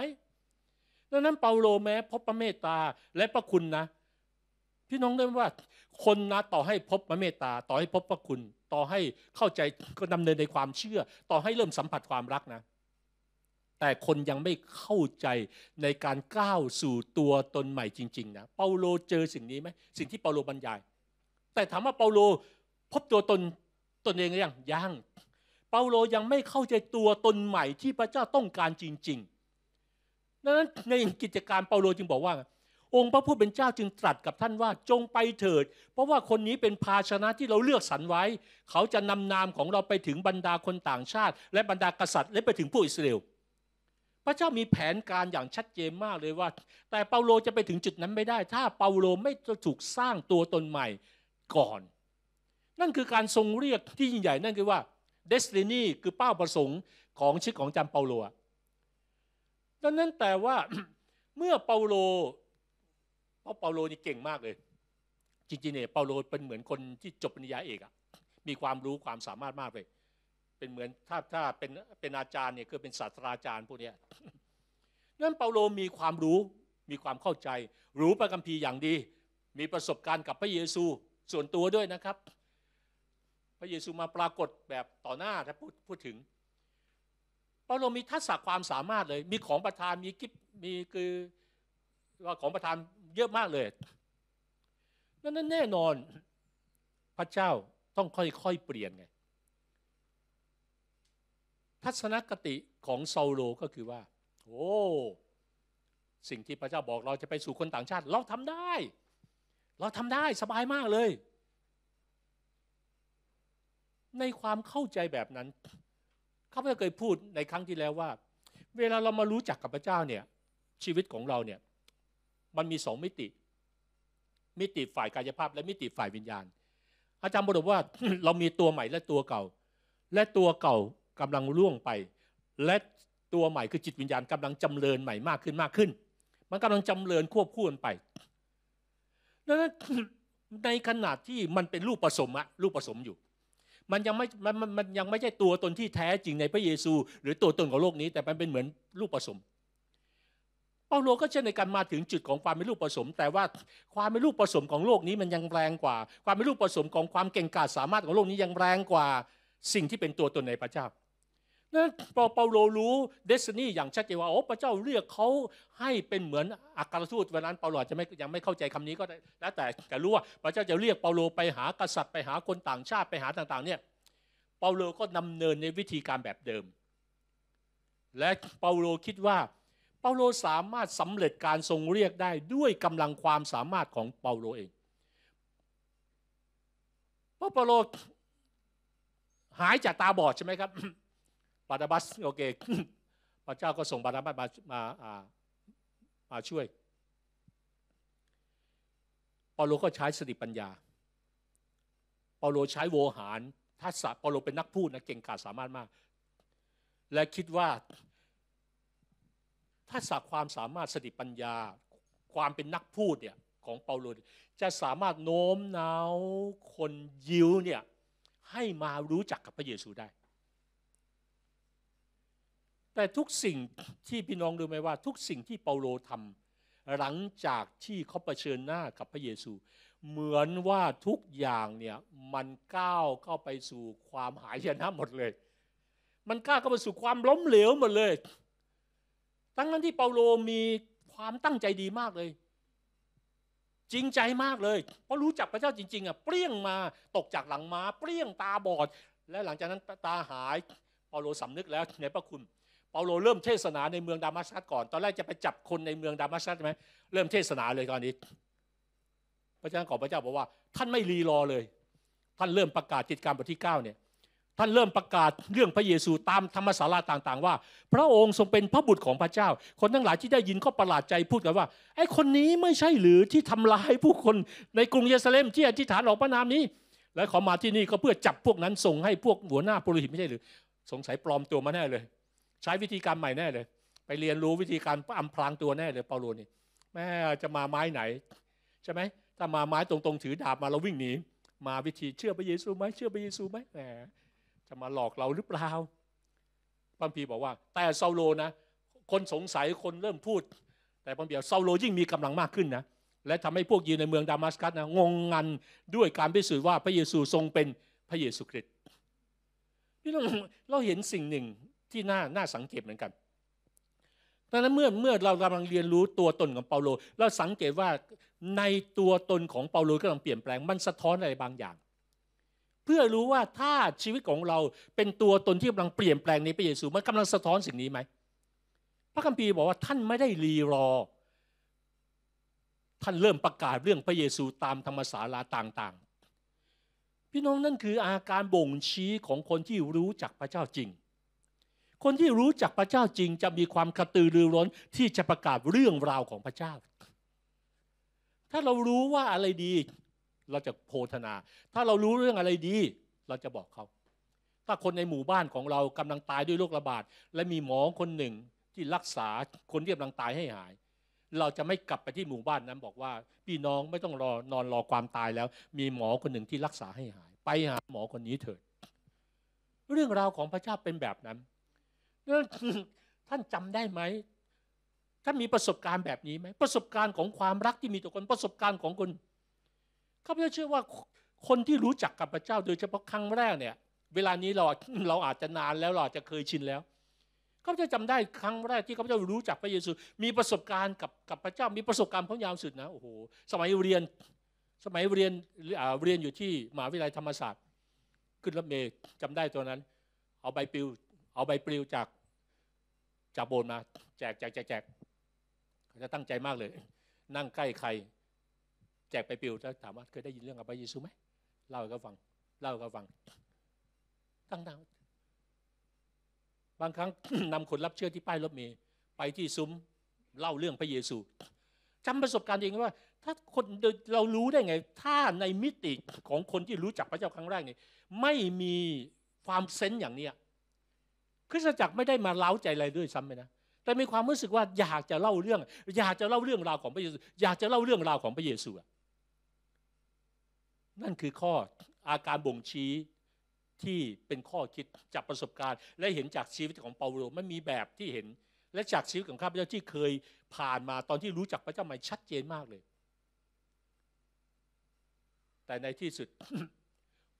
S1: ดังนั้นเปาโลแม้ พบพระเมตตา และพระคุณนะพี่น้องได้ไหมว่า คนนะต่อให้พบพระเมตตาต่อให้พบพระคุณ ต่อให้เข้าใจก็ดำเนินในความเชื่อ ต่อให้เริ่มสัมผัสความรักนะ แต่คนยังไม่เข้าใจในการก้าวสู่ตัวตนใหม่จริงๆนะเปาโลเจอสิ่งนี้ไหมสิ่งที่เปาโลบรรยาย แต่ถามว่าเปาโลพบตัวตนตนเองหรือยังยังเปาโลยังไม่เข้าใจตัวตนใหม่ที่พระเจ้าต้องการจริงๆดังนั้นในกิจการเปาโลจึงบอกว่า องค์พระผู้เป็นเจ้าจึงตรัสกับท่านว่าจงไปเถิด เพราะว่าคนนี้เป็นภาชนะที่เราเลือกสรรไว้ เขาจะนำนามของเราไปถึงบรรดาคนต่างชาติ และบรรดากษัตริย์และไปถึงผู้อิสราเอลพระเจ้ามีแผนการอย่างชัดเจนมากเลยว่า แต่เปาโลจะไปถึงจุดนั้นไม่ได้ ถ้าเปาโลไม่ถูกสร้างตัวตนใหม่ก่อนนั่นคือการทรงเรียกที่ยิ่งใหญ่นั่นคือว่าเดสตินีคือเป้าประสงค์ของชีวิตของจามเปาโล ดังนั้นแต่ว่าเมื่อเปาโลเพราะเปาโลนี่เก่งมากเลยจริงๆเนี่ยเปาโลเป็นเหมือนคนที่จบปริญญาเอกอะมีความรู้ความสามารถมากเลย เป็นเหมือนถ้าถ้าเป็นเป็นอาจารย์เนี่ยคือเป็นศาสตราจารย์พวกนี้นั่นเปาโลมีความรู้ มีความเข้าใจ รู้พระคัมภีร์อย่างดี มีประสบการณ์กับพระเยซูส่วนตัวด้วยนะครับพระเยซูมาปรากฏแบบต่อหน้าถ้าพูดพูดถึงเปาโลมีทักษะความสามารถเลยมีของประทานมีกิฟมีคือว่าของประทานเยอะมากเลยนั่นแน่นอน พระเจ้าต้องค่อยๆเปลี่ยนไงทัศนคติของเซาโลก็คือว่า โอ้สิ่งที่พระเจ้าบอกเราจะไปสู่คนต่างชาติ เราทำได้ เราทำได้สบายมากเลยในความเข้าใจแบบนั้นข้าพเจ้าเคยพูดในครั้งที่แล้วว่า เวลาเรามารู้จักกับพระเจ้าเนี่ยชีวิตของเราเนี่ย มันมีสองมิติ มิติฝ่ายกายภาพ และมิติฝ่ายวิญญาณ อาจารย์บอกว่าเรามีตัวใหม่และตัวเก่า และตัวเก่ากำลังล่วงไป และตัวใหม่คือจิตวิญญาณกำลังจำเริญใหม่มากขึ้นมากขึ้น มันกำลังจำเริญควบคู่กันไปดังนั้นในขณะที่มันเป็นรูปผสมอะรูปผสมอยู่มันยังไม่ มัน มันยังไม่ใช่ตัวตนที่แท้จริงในพระเยซู หรือตัวตนของโลกนี้ แต่มันเป็นเหมือนลูกผสมเปาโลก็เช่นในการมาถึงจุดของความเป็นลูกผสม แต่ว่าความเป็นลูกผสมของโลกนี้มันยังแรงกว่าความเป็นลูกผสมของความเก่งกาจสามารถของโลกนี้ยังแรงกว่าสิ่งที่เป็นตัวตนในพระเจ้านั้นพอเปาโลรู้เดสนี่อย่างชัดเจนว่าโอ้พระเจ้าเรียกเขาให้เป็นเหมือนอัครทูตวันนั้นเปาโลจะไม่ยังไม่เข้าใจคำนี้ก็แล้วแต่แต่รู้ว่า พระเจ้าจะเรียกเปาโลไปหากษัตริย์ไปหาคนต่างชาติไปหาต่างๆเนี่ยเปาโลก็ดำเนินในวิธีการแบบเดิม และเปาโลคิดว่า เปาโลสามารถสำเร็จการทรงเรียกได้ด้วยกำลังความสามารถของเปาโลเองเพราะเปาโลหายจากตาบอดใช่ไหมครับบานาบัสโอเคพระเจ้าก็ส่งบานาบัสมามามาช่วย เปาโลก็ใช้สติปัญญา เปาโลใช้โวหารทักษะเปาโลเป็นนักพูดนะเก่งกาจสามารถมาก และคิดว่าทักษะความสามารถสติปัญญาความเป็นนักพูดเนี่ยของเปาโลจะสามารถโน้มน้าวคนยิวเนี่ยให้มารู้จักกับพระเยซูได้แต่ทุกสิ่งที่พี่น้องดูไหมว่าทุกสิ่งที่เปาโลทำหลังจากที่เขาเผชิญหน้ากับพระเยซู เหมือนว่าทุกอย่างเนี่ยมันก้าวเข้าไปสู่ความหายนะหมดเลย มันก้าวเข้าไปสู่ความล้มเหลวหมดเลย ทั้งนั้นที่เปาโลมีความตั้งใจดีมากเลย จริงใจมากเลยเพราะรู้จักพระเจ้าจริงๆอ่ะเปรี้ยงมาตกจากหลังม้า เปรี้ยงตาบอด และหลังจากนั้นตาหายเปาโลสำนึกแล้วในพระคุณเปาโลเริ่มเทศนาในเมืองดามัสกัสก่อน ตอนแรกจะไปจับคนในเมือง ดามัสกัสใช่ไหมเริ่มเทศนาเลยตอนนี้พระเจ้าของพระเจ้าบอกว่า ท่านไม่รีรอเลย ท่านเริ่มประกาศจิตการบทที่9เนี่ย ท่านเริ่มประกาศเรื่องพระเยซูตามธรรมสาราต่าง ๆ ว่า พระองค์ทรงเป็นพระบุตรของพระเจ้า คนทั้งหลายที่ได้ยินก็ประหลาดใจพูดกันว่าไอ้คนนี้ไม่ใช่หรือที่ทำลายผู้คนในกรุงเยรูซาเล็มที่อธิษฐานออกพระนามนี้ และขอมาที่นี่ก็เพื่อจับพวกนั้นส่งให้พวกหัวหน้าปุโรหิตไม่ใช่หรือ สงสัยปลอมตัวมาแน่เลยใช้วิธีการใหม่แน่เลย ไปเรียนรู้วิธีการอำพลางตัวแน่เลยเปาโลนี่แม่จะมาไม้ไหนใช่ไหมถ้ามาไม้ตรงๆถือดาบมาเราวิ่งหนี มาวิธีเชื่อพระเยซูไหมเชื่อพระเยซูไหมแหมจะมาหลอกเราหรือเปล่าพระพีบอกว่า แต่เซาโลนะคนสงสัยคนเริ่มพูด แต่พระพีเซาโลยิ่งมีกำลังมากขึ้นนะและทำให้พวกยิวในเมืองดามัสกัสนะงงงันด้วยการพิสูจน์ว่าพระเยซูทรงเป็นพระเยซูคริสต์นี่เราเราเห็นสิ่งหนึ่งที่น่าน่าสังเกตเหมือนกัน ดังนั้นเมื่อเมื่อเรากำลังเรียนรู้ตัวตนของเปาโล เราสังเกตว่าในตัวตนของเปาโลกำลังเปลี่ยนแปลง มันสะท้อนอะไรบางอย่าง เพื่อรู้ว่าถ้าชีวิตของเราเป็นตัวตนที่กำลังเปลี่ยนแปลงในพระเยซูมันกำลังสะท้อนสิ่งนี้ไหม พระคัมภีร์บอกว่าท่านไม่ได้รีรอ ท่านเริ่มประกาศเรื่องพระเยซูตามธรรมศาลาต่าง ๆ พี่น้องนั่นคืออาการบ่งชี้ของคนที่รู้จักพระเจ้าจริงคนที่รู้จักพระเจ้าจริง จะมีความกระตือรือร้นที่จะประกาศเรื่องราวของพระเจ้า ถ้าเรารู้ว่าอะไรดี เราจะโพธนา ถ้าเรารู้เรื่องอะไรดี เราจะบอกเขา ถ้าคนในหมู่บ้านของเรากำลังตายด้วยโรคระบาด และมีหมอคนหนึ่งที่รักษาคนที่กำลังตายให้หาย เราจะไม่กลับไปที่หมู่บ้านนั้นบอกว่าพี่น้องไม่ต้องรอนอนรอความตายแล้วมีหมอคนหนึ่งที่รักษาให้หาย ไปหาหมอคนนี้เถิด เรื่องราวของพระเจ้าเป็นแบบนั้นท่านจำได้ไหมท่านมีประสบการณ์แบบนี้ไหมประสบการณ์ของความรักที่มีต่อคนประสบการณ์ของคนข้าพเจ้าเชื่อว่าคนที่รู้จักกับพระเจ้าโดยเฉพาะครั้งแรกเนี่ยเวลานี้เราเราอาจจะนานแล้วเราจจะเคยชินแล้วข้าพเจ้าจำได้ครั้งแรกที่ข้าพเจ้ารู้จักพระเยซู มีประสบการณ์กับกับพระเจ้า มีประสบการณ์พระยาวสุดนะโอ้โหสมัยเรียน สมัยเรียนเรียนอยู่ที่มหาวิทยาลัยธรรมศาสตร์ขึ้นรถเมย์จำได้ตัวนั้น เอาใบปลิวเอาใบปลิวจากจากโบนมา แจกแจกแจกแจกเขาจะตั้งใจมากเลย นั่งใกล้ใคร แจกใบปลิวจะถามว่าเคยได้ยินเรื่องอับพระเยซูไหมเล่าก็ฟังเล่าก็ฟังตั้งนานบางครั้งนำคนรับเชื่อที่ป้ายรถเมย์ไปที่ซุ้ม เล่าเรื่องพระเยซูจำประสบการณ์เองว่า ถ้าคนเรารู้ได้ไง ถ้าในมิติของคนที่รู้จักพระเจ้าครั้งแรกนี่ไม่มีความเซนต์อย่างเนี้ยคริสตจักรไม่ได้มาเล้าใจอะไรด้วยซ้ำไปนะ แต่มีความรู้สึกว่าอยากจะเล่าเรื่องอยากจะเล่าเรื่องราวของพระเยซูอยากจะเล่าเรื่องราวของพระเยซูนั่นคือข้ออาการบ่งชี้ที่เป็นข้อคิดจากประสบการณ์และเห็นจากชีวิตของเปาโลไม่มีแบบที่เห็น และจากชีวิตของข้าพเจ้าที่เคยผ่านมาตอนที่รู้จักพระเจ้าใหม่ชัดเจนมากเลย แต่ในที่สุด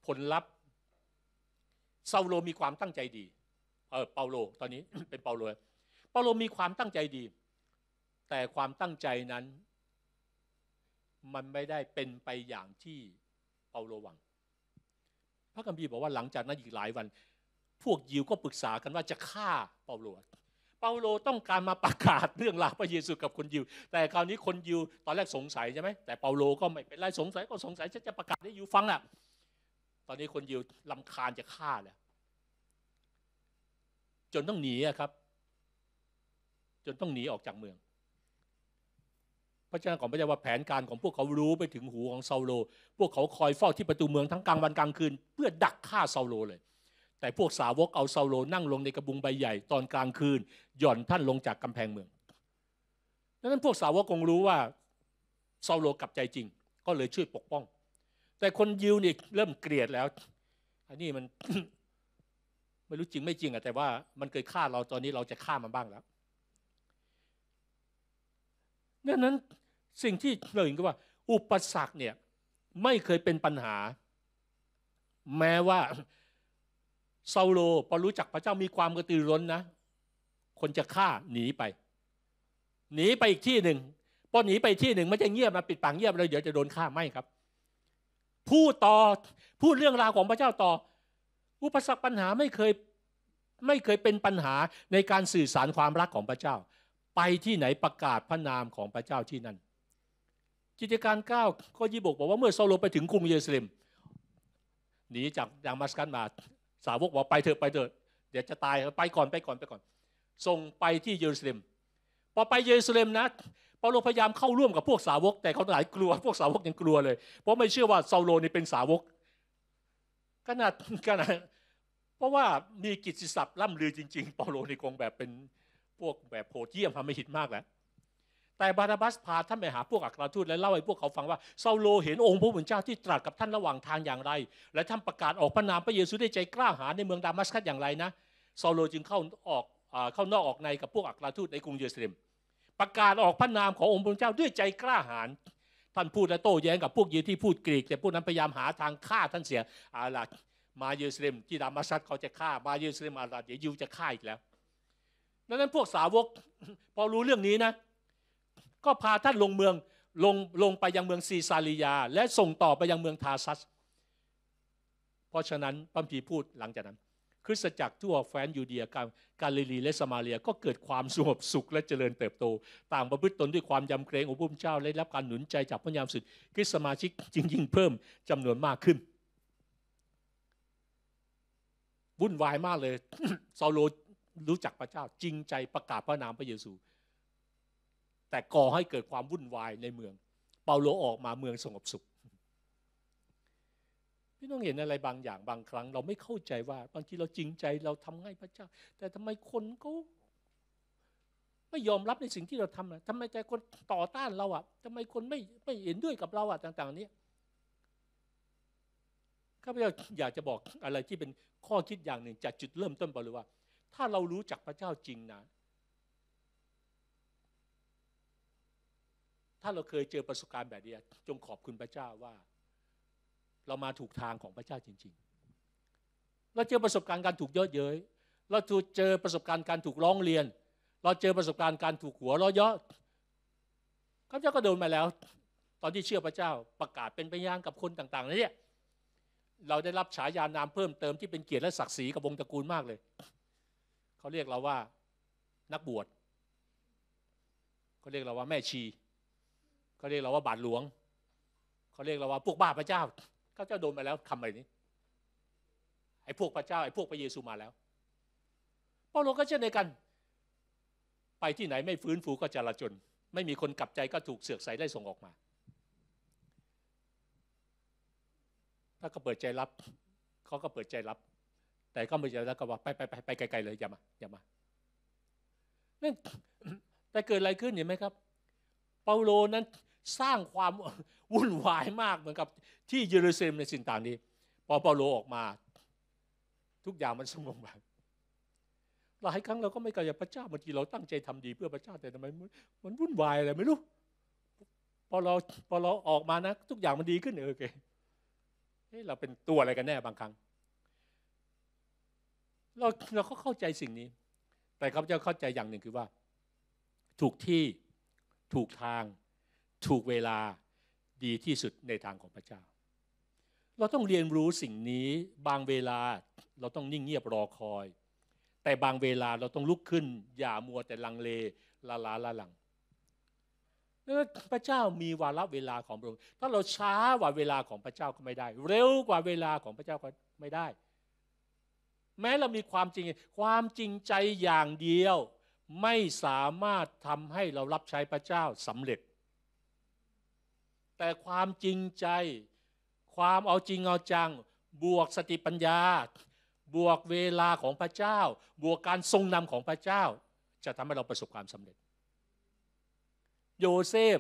S1: ผลลัพธ์เซาโลมีความตั้งใจดีเออเปาโลตอนนี้เป็นเปาโล เปาโลมีความตั้งใจดี แต่ความตั้งใจนั้น มันไม่ได้เป็นไปอย่างที่เปาโลหวัง พระกัมพีบอกว่าหลังจากนั้นอีกหลายวัน พวกยิวก็ปรึกษากันว่าจะฆ่าเปาโล เปาโลต้องการมาประกาศเรื่องราวพระเยซูกับคนยิว แต่คราวนี้คนยิวตอนแรกสงสัยใช่ไหมแต่เปาโลก็ไม่เป็นไรสงสัยก็สงสัยฉันจะประกาศให้ยิวฟังแหละตอนนี้คนยิวลำคาญจะฆ่าแล้วจนต้องหนีครับ จนต้องหนีออกจากเมืองพระเจ้าของพระเจ้าว่าแผนการของพวกเขารู้ไปถึงหูของซาโลพวกเขาคอยเฝ้าที่ประตูเมืองทั้งกลางวันกลางคืนเพื่อดักฆ่าซาโลเลย แต่พวกสาวกเอาซาโลนั่งลงในกระบุงใบใหญ่ตอนกลางคืนหย่อนท่านลงจากกำแพงเมืองดังนั้นพวกสาวกคงรู้ว่าซาโลกลับใจจริง ก็เลยช่วยปกป้อง แต่คนยิวนี่เริ่มเกลียดแล้วอันนี้มันไม่รู้จริง ไม่จริงอะแต่ว่ามันเคยฆ่าเราตอนนี้เราจะฆ่ามันบ้างแล้วดังนั้นสิ่งที่เราเห็นก็ว่า อุปสรรคเนี่ยไม่เคยเป็นปัญหา แม้ว่าซาโลพอรู้จักพระเจ้ามีความกระตือร้นนะคนจะฆ่าหนีไป หนีไปอีกที่หนึ่งพอหนีไปที่หนึ่งไม่จะเงียบมาปิดปากเงียบเลยเดี๋ยวจะโดนฆ่าไม่ครับพูดต่อพูดเรื่องราวของพระเจ้าต่ออุปสรรคปัญหาไม่เคยไม่เคยเป็นปัญหาในการสื่อสารความรักของพระเจ้า ไปที่ไหนประกาศพระนามของพระเจ้าที่นั่นกิจการ9ข้อยี่บกบอกว่าเมื่อซาโลไปถึงกรุงเยรูซาเล็มหนีจากดามัสกัสมาสาวกบอกไปเถอะไปเถอะ เดี๋ยวจะตายไปก่อนไปก่อนไปก่อนส่งไปที่เยรูซาเล็มพอไปเยรูซาเล็มนะเปาโลพยายามเข้าร่วมกับพวกสาวก แต่เขาหลายกลัว พวกสาวกยังกลัวเลยเพราะไม่เชื่อว่าซาโลนี่เป็นสาวกขนาดขนาดเพราะว่ามีกิจศัพท์ล่ำลือจริง ๆ เปาโลในกงแบบเป็นพวกแบบโหดเยี่ยมทำไม่หิดมากแล้วแต่บาราบัสพาท่านไปหาพวกอัครทูตและเล่าให้พวกเขาฟังว่าเซาโลเห็นองค์พระผู้เป็นเจ้าที่ตรัสกับท่านระหว่างทางอย่างไร และท่านประกาศออกพระนาม พระเยซูด้วยใจกล้าหาญในเมืองดามัสกัสอย่างไรนะเซาโลจึงเข้าออกเข้านอกออกในกับพวกอัครทูตในกรุงเยรูซาเล็มประกาศออกพระนามขององค์พระผู้เป็นเจ้าด้วยใจกล้าหาญท่านพูดและโต้แย้งกับพวกยิวที่พูดกรีกแต่พวกนั้นพยายามหาทางฆ่าท่านเสียอาลัดมาเยสูเลมที่ดามัสซัสเขาจะฆ่ามาเยสูเลมอาลัดเดี๋ยวยิวจะฆ่าอีกแล้ว ดังนั้นพวกสาวกพอรู้เรื่องนี้นะก็พาท่านลงเมืองลงลงไปยังเมืองซีซาริยา และส่งต่อไปยังเมืองทาซัสเพราะฉะนั้นพัมพีพูดหลังจากนั้นริสตจักรทั่วแฟนยูเดีย กากาลิลี และสมาเรีย ก็เกิดความสงบสุขและเจริญเติบโต ต่างประพฤติตนด้วยความยำเกรงองค์พระเจ้า และรับการหนุนใจจากพระยามสุดคริสสมาชิกจึงยิ่งเพิ่มจำนวนมากขึ้นวุ่นวายมากเลยซาโลรู้จักพระเจ้าจริงใจประกาศพระนามพระเยซู แต่ก่อให้เกิดความวุ่นวายในเมือง เปาโลออกมาเมืองสงบสุขพี่ต้องเห็นอะไรบางอย่างบางครั้ง เราไม่เข้าใจว่า บางทีเราจริงใจเราทำให้พระเจ้า แต่ทำไมคนเขาไม่ยอมรับในสิ่งที่เราทำนะทำไมแต่คนต่อต้านเราอ่ะทำไมคนไม่ไม่เห็นด้วยกับเราอ่ะต่างๆเนี้ยข้าพเจ้าอยากจะบอกอะไรที่เป็นข้อคิดอย่างหนึ่งจากจุดเริ่มต้นบอเลยว่า ถ้าเรารู้จักพระเจ้าจริงนะถ้าเราเคยเจอประสบการณ์แบบนี้ จงขอบคุณพระเจ้าว่าเรามาถูกทางของพระเจ้าจริงๆ เราเจอประสบการณ์การถูกเยอะเย้ย เราเจอประสบการณ์การถูกร้องเรียน เราเจอประสบการณ์การถูกหัวเราเยอะข้าพเจ้าก็โดนมาแล้ว ตอนที่เชื่อพระเจ้าประกาศเป็นพยานกับคนต่างๆนี่เราได้รับฉายานามเพิ่มเติมที่เป็นเกียรติและศักดิ์ศรีกับวงตระกูลมากเลย เขาเรียกเราว่านักบวช เขาเรียกเราว่าแม่ชี เขาเรียกเราว่าบาทหลวง เขาเรียกเราว่าพวกบ้าพระเจ้าขาเจ้าโดนมาแล้วคำอะไรนี้ไอ้พวกพระเจ้าไอ้พวกพระเยซูมาแล้ว เปาโลก็เช่นเดียวกัน ไปที่ไหนไม่ฟื้นฟูก็จะละจน ไม่มีคนกลับใจก็ถูกเสือกใส่ได้ส่งออกมา ถ้าก็เปิดใจรับเขาก็เปิดใจรับ แต่ก็ไม่ใจแล้วก็ว่าไปไปไปไปไกลๆเลยอย่ามาอย่ามานั่นแต่เกิดอะไรขึ้นเห็นไหมครับ เปาโลนั้นสร้างความวุ่นวายมากเหมือนกับที่เยรูซาเล็มในสิ่งต่างนี้พอเปาโลออกมา ทุกอย่างมันสงบแบบหลายครั้งเราก็ไม่กล้าจะพระเจ้าบางทีเราตั้งใจทำดีเพื่อพระเจ้าแต่ทำไมมันวุ่นวายอะไรไม่รู้พอเราพอเราออกมานะ ทุกอย่างมันดีขึ้นเออโอเคฮ้เราเป็นตัวอะไรกันแน่บางครั้งเราเราก็เข้าใจสิ่งนี้ แต่ข้าพเจ้าเข้าใจอย่างหนึ่งคือว่า ถูกที่ถูกทางถูกเวลาดีที่สุดในทางของพระเจ้า เราต้องเรียนรู้สิ่งนี้บางเวลาเราต้องนิ่งเงียบรอคอย แต่บางเวลาเราต้องลุกขึ้น อย่ามัวแต่ลังเลลาลาลาหลัง พระเจ้ามีวาระเวลาของพระองค์ ถ้าเราช้ากว่าเวลาของพระเจ้าก็ไม่ได้ เร็วกว่าเวลาของพระเจ้าก็ไม่ได้ แม้เรามีความจริงความจริงใจอย่างเดียวไม่สามารถทำให้เรารับใช้พระเจ้าสำเร็จแต่ความจริงใจ ความเอาจริงเอาจัง บวกสติปัญญา บวกเวลาของพระเจ้า บวกการทรงนำของพระเจ้า จะทำให้เราประสบความสำเร็จ โยเซฟ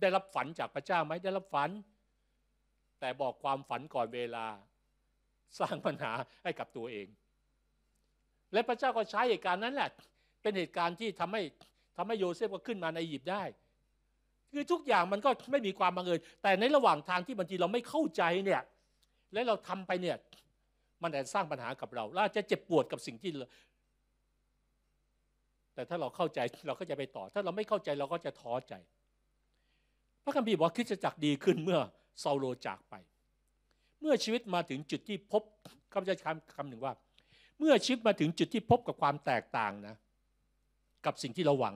S1: ได้รับฝันจากพระเจ้าไหมได้รับฝัน แต่บอกความฝันก่อนเวลาสร้างปัญหาให้กับตัวเอง และพระเจ้าก็ใช้เหตุการณ์นั้นแหละเป็นเหตุการณ์ที่ทำให้ทำให้โยเซฟก็ขึ้นมาในอียิปต์ได้คือทุกอย่างมันก็ไม่มีความบังเอิญแต่ในระหว่างทางที่บางทีเราไม่เข้าใจเนี่ยและเราทำไปเนี่ย มันอาจสร้างปัญหากับเราเราจะเจ็บปวดกับสิ่งที่แต่ถ้าเราเข้าใจเราก็จะไปต่อ ถ้าเราไม่เข้าใจเราก็จะท้อใจ พระคัมภีร์บอกว่าคิดจะจักดีขึ้นเมื่อเซาโลจากไป เมื่อชีวิตมาถึงจุดที่พบคำจะคำคำหนึ่งว่า เมื่อชีวิตมาถึงจุดที่พบกับความแตกต่างนะ กับสิ่งที่เราหวัง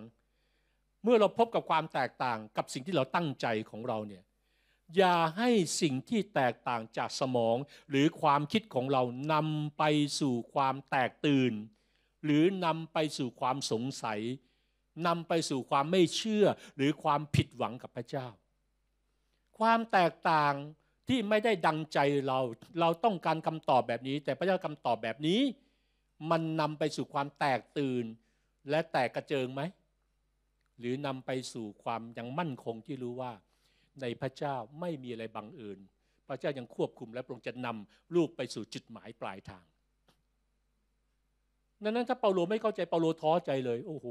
S1: เมื่อเราพบกับความแตกต่างกับสิ่งที่เราตั้งใจของเราเนี่ยอย่าให้สิ่งที่แตกต่างจากสมอง หรือความคิดของเรานำไปสู่ความแตกตื่น หรือนำไปสู่ความสงสัยนำไปสู่ความไม่เชื่อหรือความผิดหวังกับพระเจ้า ความแตกต่างที่ไม่ได้ดังใจเรา เราต้องการคำตอบแบบนี้ แต่พระเจ้าคำตอบแบบนี้ มันนำไปสู่ความแตกตื่นและแตกกระเจิงไหมหรือนำไปสู่ความยังมั่นคงที่รู้ว่าในพระเจ้าไม่มีอะไรบังเอิญพระเจ้ายังควบคุมและพระองค์จะนำลูกไปสู่จุดหมายปลายทาง นั้นั้นถ้าเปาโลไม่เข้าใจเปาโลท้อใจเลย โอ้โห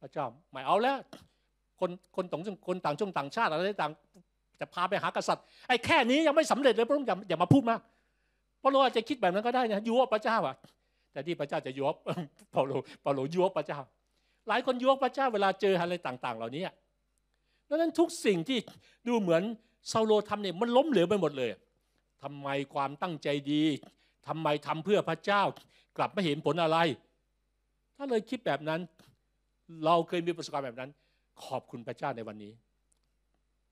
S1: พระเจ้าหมายเอาแล้วคนคนต่างคนต่างช่องต่างชาติอะไรต่างจะพาไปหากษัตริย์ไอ้แค่นี้ยังไม่สำเร็จเลยพระองค์อย่าอย่ามาพูดมากเปาโลอาจจะคิดแบบนั้นก็ได้นะยุวพระเจ้าอ่ะแต่ที่พระเจ้าจะยุวเปาโลเปาโลยุวพระเจ้าหลายคนยกพระเจ้าเวลาเจออะไรต่างๆเหล่านี้ดังนั้นทุกสิ่งที่ดูเหมือนเซาโลทำเนี่ย มันล้มเหลวไปหมดเลย ทำไมความตั้งใจดี ทำไมทำเพื่อพระเจ้ากลับไม่เห็นผลอะไร ถ้าเลยคิดแบบนั้น เราเคยมีประสบการณ์แบบนั้น ขอบคุณพระเจ้าในวันนี้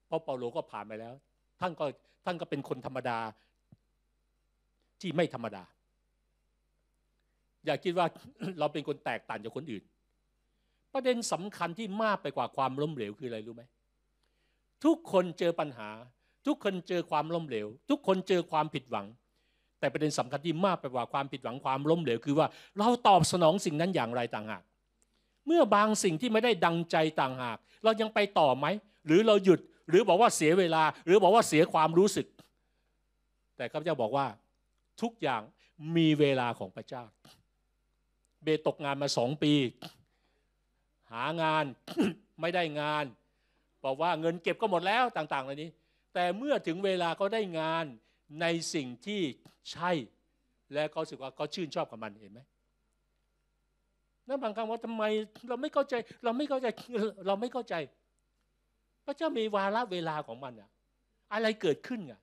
S1: เพราะเปาโลก็ผ่านไปแล้ว ท่านก็ท่านก็เป็นคนธรรมดา ที่ไม่ธรรมดา อย่าคิดว่าเราเป็นคนแตกต่างจากคนอื่นประเด็นสำคัญที่มากไปกว่าความล้มเหลวคืออะไรรู้ไหมทุกคนเจอปัญหา ทุกคนเจอความล้มเหลวทุกคนเจอความผิดหวัง แต่ประเด็นสำคัญที่มากไปกว่าความผิดหวังความล้มเหลวคือว่าเราตอบสนองสิ่งนั้นอย่างไรต่างหาก เมื่อบางสิ่งที่ไม่ได้ดังใจต่างหาก เรายังไปต่อไหมหรือเราหยุดหรือบอกว่าเสียเวลา หรือบอกว่าเสียความรู้สึก แต่ข้าพเจ้าบอกว่า ทุกอย่างมีเวลาของพระเจ้าเบตกงานมาสองปีหางานไม่ได้งาน บอกว่าเงินเก็บก็หมดแล้วต่างๆเหล่านี้ แต่เมื่อถึงเวลาก็ได้งานในสิ่งที่ใช่และเขาสึกว่าเขาชื่นชอบกับมันเห็นไหมนั่นบางครั้งว่าทำไมเราไม่เข้าใจเราไม่เข้าใจเราไม่เข้าใจ พระเจ้ามีวาระเวลาของมันอะอะไรเกิดขึ้นอะ